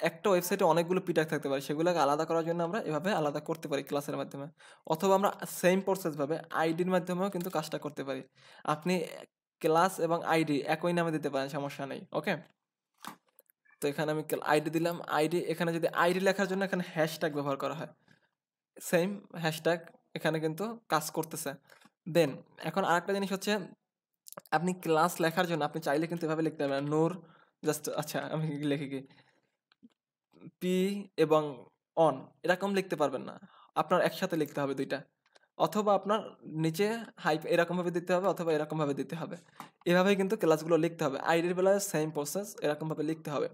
Speaker 1: একটা ওয়েবসাইটে অনেকগুলো পিটাক থাকতে পারে সেগুলোকে আলাদা করার জন্য আমরা এভাবে আলাদা করতে পারি ক্লাসের মাধ্যমে অথবা আমরা সেম প্রসেসভাবে আইডির মাধ্যমেও কিন্তু কাজটা করতে পারি আপনি ক্লাস এবং আইডি একই নামে দিতে পারেন সমস্যা নেই ওকে তো এখানে আমি আইডি দিলাম আইডি এখানে যদি আইডি লেখার জন্য এখানে হ্যাশট্যাগ ব্যবহার করা হয় সেম হ্যাশট্যাগ এখানে কিন্তু কাজ করতেছে দেন এখন আরেকটা জিনিস হচ্ছে আপনি ক্লাস লেখার জন্য আপনি চাইলে কিন্তু এভাবে লিখতে পারবেন নোর জাস্ট আচ্ছা আমি লিখে কি পি এবং অন এরকম লিখতে পারবেন না আপনার একসাথে লিখতে হবে দুইটা অথবা আপনার নিচে হাইপ এরকমভাবে দিতে হবে অথবা এরকমভাবে দিতে হবে এভাবেই কিন্তু ক্লাসগুলো লিখতে হবে আইডির বেলায় সেম প্রসেস এরকমভাবে লিখতে হবে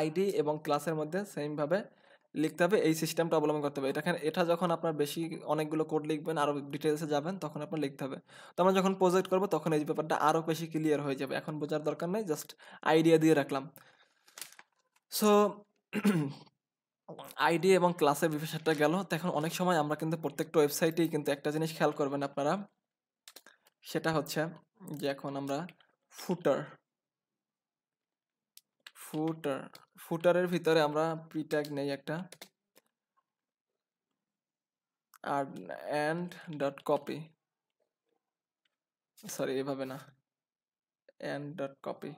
Speaker 1: আইডি এবং ক্লাসের মধ্যে সেমভাবে লিখতে হবে এই সিস্টেমটা অবলম্বন করতে হবে এটা এটা যখন আপনার বেশি অনেকগুলো কোড লিখবেন আরও ডিটেলসে যাবেন তখন আপনার লিখতে হবে তো আমরা যখন প্রজেক্ট করবো তখন এই ব্যাপারটা আরও বেশি ক্লিয়ার হয়ে যাবে এখন বোঝার দরকার নেই জাস্ট আইডিয়া দিয়ে রাখলাম সো আইডি এবং ক্লাসের বিষয়টা গেল তো এখন অনেক সময় আমরা কিন্তু প্রত্যেকটা ওয়েবসাইটেই কিন্তু একটা জিনিস খেয়াল করবেন আপনারা সেটা হচ্ছে যে এখন আমরা ফুটার ফুটার ফুটারের ভিতরে আমরা প্রি ট্যাগ নেই একটা আর অ্যান্ড ডট কপি সরি এভাবে না অ্যান্ড ডট কপি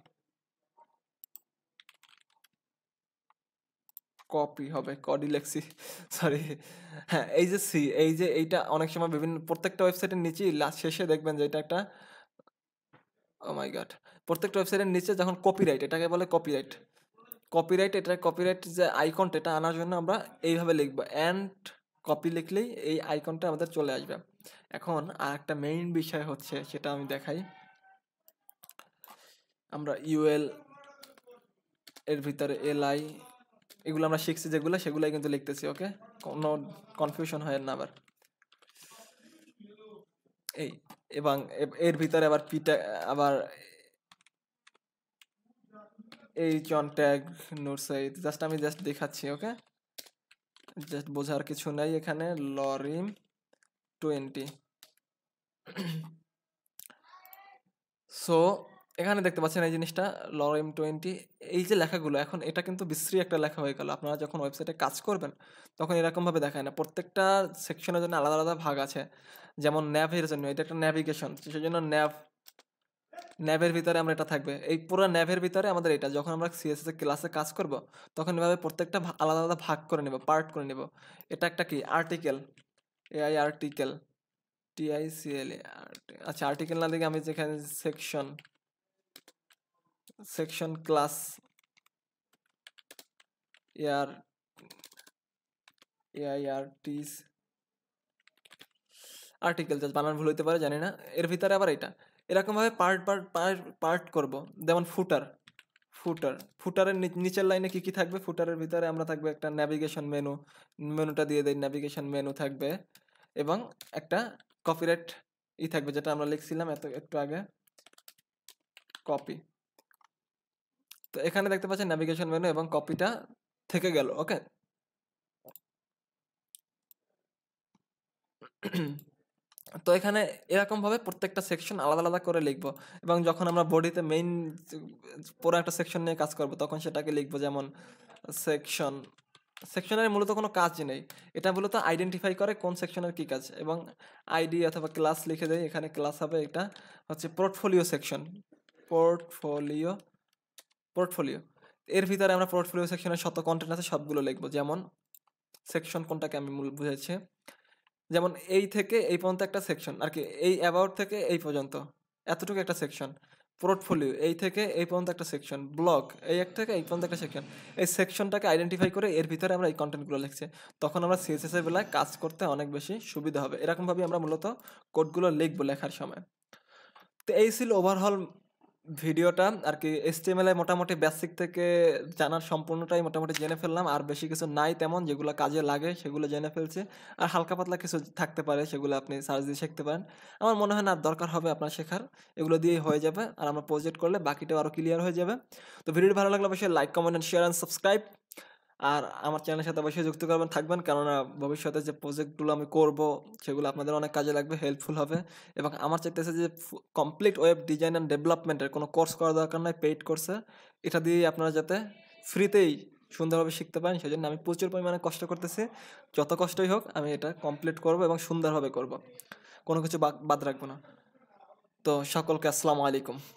Speaker 1: কপি হবে কডিলেক্সি সরি হ্যাঁ এই যে সি এই যে এইটা অনেক সময় বিভিন্ন প্রত্যেকটা ওয়েবসাইটের নিচেই লাস্ট শেষে দেখবেন যে এটা একটা ও মাই গড প্রত্যেকটা ওয়েবসাইটের নিচে যখন কপিরাইট এটাকে বলে কপিরাইট কপিরাইট এটা কপিরাইট যে আইকনটা এটা আনার জন্য আমরা এইভাবে লিখবো অ্যান্ড কপি লিখলেই এই আইকনটা আমাদের চলে আসবে এখন আর একটা মেইন বিষয় হচ্ছে সেটা আমি দেখাই আমরা ইউএল এর ভিতরে এল আই এগুলো আমরা শিখছি যেগুলো সেগুলোই কিন্তু লিখতেছি ওকে কোনো কনফিউশন হয় না আবার এই এবং এর ভিতরে আবার পিটা আবার H one tag note size just আমি জাস্ট দেখাচ্ছি ওকে জাস্ট বোঝার কিছু নাই এখানে লরিম টোয়েন্টি সো এখানে দেখতে পাচ্ছেন এই জিনিসটা লরিম টোয়েন্টি এই যে লেখাগুলো এখন এটা কিন্তু বিশ্রী একটা লেখা হয়ে গেল আপনারা যখন ওয়েবসাইটে কাজ করবেন তখন এরকমভাবে দেখায় না প্রত্যেকটা সেকশনের জন্য আলাদা আলাদা ভাগ আছে যেমন ন্যাভের জন্য এটা একটা ন্যাভিগেশন সেই জন্য ন্যাভ ন্যাভের ভিতরে আমরা এটা থাকবে এই পুরো ন্যাভের ভিতরে আমাদের এটা যখন আমরা সিএসএস ক্লাসে কাজ করব তখন এভাবে প্রত্যেকটা আলাদা আলাদা ভাগ করে নেব পার্ট করে নেব এটা একটা কি আর্টিকেল এআই আর্টিকেল টিআইসিএল আচ্ছা আর্টিকেল না দেখে আমি যেখানে section section class AR AI আর্টিস আর্টিকেল জাস্ট বানান ভুল হইতে পারে জানি না এর ভিতরে আবার এটা এরকমভাবে পার্ট পার্ট পার্ট পার্ট করব যেমন ফুটার ফুটার ফুটারের নিচের লাইনে কি কি থাকবে ফুটারের ভিতরে আমরা থাকবে একটা ন্যাভিগেশন মেনু মেনুটা দিয়ে দিই ন্যাভিগেশন মেনু থাকবে এবং একটা কপিরাইট ই থাকবে যেটা আমরা লিখছিলাম এত একটু আগে কপি তো এখানে দেখতে পাচ্ছেন ন্যাভিগেশন মেনু এবং কপিটা থেকে গেল ওকে তো এখানে এরকমভাবে প্রত্যেকটা সেকশন আলাদা আলাদা করে লিখবো এবং যখন আমরা বডিতে মেইন পুরো একটা সেকশন নিয়ে কাজ করব তখন সেটাকে লিখবো যেমন সেকশন সেকশনের মূলত কোনো কাজ নেই এটা মূলত আইডেন্টিফাই করে কোন সেকশনের কী কাজ এবং আইডি অথবা ক্লাস লিখে দেয় এখানে ক্লাস হবে এটা হচ্ছে পোর্টফোলিও সেকশন পোর্টফোলিও পোর্টফোলিও এর ভিতরে আমরা পোর্টফোলিও সেকশনের শত কন্টেন্ট আছে সবগুলো লিখবো যেমন সেকশন কোনটাকে আমি মূল বুঝেছি যেমন এই থেকে এই পর্যন্ত একটা সেকশন আর কি এই অ্যাবাউট থেকে এই পর্যন্ত এতটুকু একটা সেকশন পোর্টফোলিও এই থেকে এই পর্যন্ত একটা সেকশন ব্লগ এই এক থেকে এই পর্যন্ত একটা সেকশন এই সেকশনটাকে আইডেন্টিফাই করে এর ভিতরে আমরা এই কন্টেন্টগুলো লিখছি তখন আমরা সিএসএসের বেলায় কাজ করতে অনেক বেশি সুবিধা হবে এরকমভাবে আমরা মূলত কোডগুলো লিখবো লেখার সময় তো এই ছিল ওভারঅল ভিডিওটা আর কি এসটিএমএল মোটামুটি বেসিক থেকে জানার সম্পূর্ণটাই মোটামুটি জেনে ফেললাম আর বেশি কিছু নাই তেমন যেগুলো কাজে লাগে সেগুলো জেনে ফেলছে আর হালকা পাতলা কিছু থাকতে পারে সেগুলো আপনি সার্চ দিয়ে শিখতে পারেন আমার মনে হয় না আর দরকার হবে আপনার শেখার এগুলো দিয়েই হয়ে যাবে আর আমরা প্রজেক্ট করলে বাকিটাও আরও ক্লিয়ার হয়ে যাবে তো ভিডিওটি ভালো লাগলে অবশ্যই like comment and share and subscribe আর আমার চ্যানেলের সাথে অবশ্যই যুক্ত করবেন থাকবেন কেননা ভবিষ্যতে যে প্রজেক্টগুলো আমি করব সেগুলো আপনাদের অনেক কাজে লাগবে হেল্পফুল হবে এবং আমার চাইতেছে যে কমপ্লিট ওয়েব ডিজাইন অ্যান্ড ডেভেলপমেন্টের কোনো কোর্স করা দরকার নয় পেইড কোর্সে এটা দিয়ে আপনারা যাতে ফ্রিতেই সুন্দরভাবে শিখতে পারেন জন্য আমি প্রচুর পরিমাণে কষ্ট করতেছি যত কষ্টই হোক আমি এটা কমপ্লিট করব এবং সুন্দরভাবে করব কোনো কিছু বাদ রাখবো না তো সকলকে আসসালামু আলাইকুম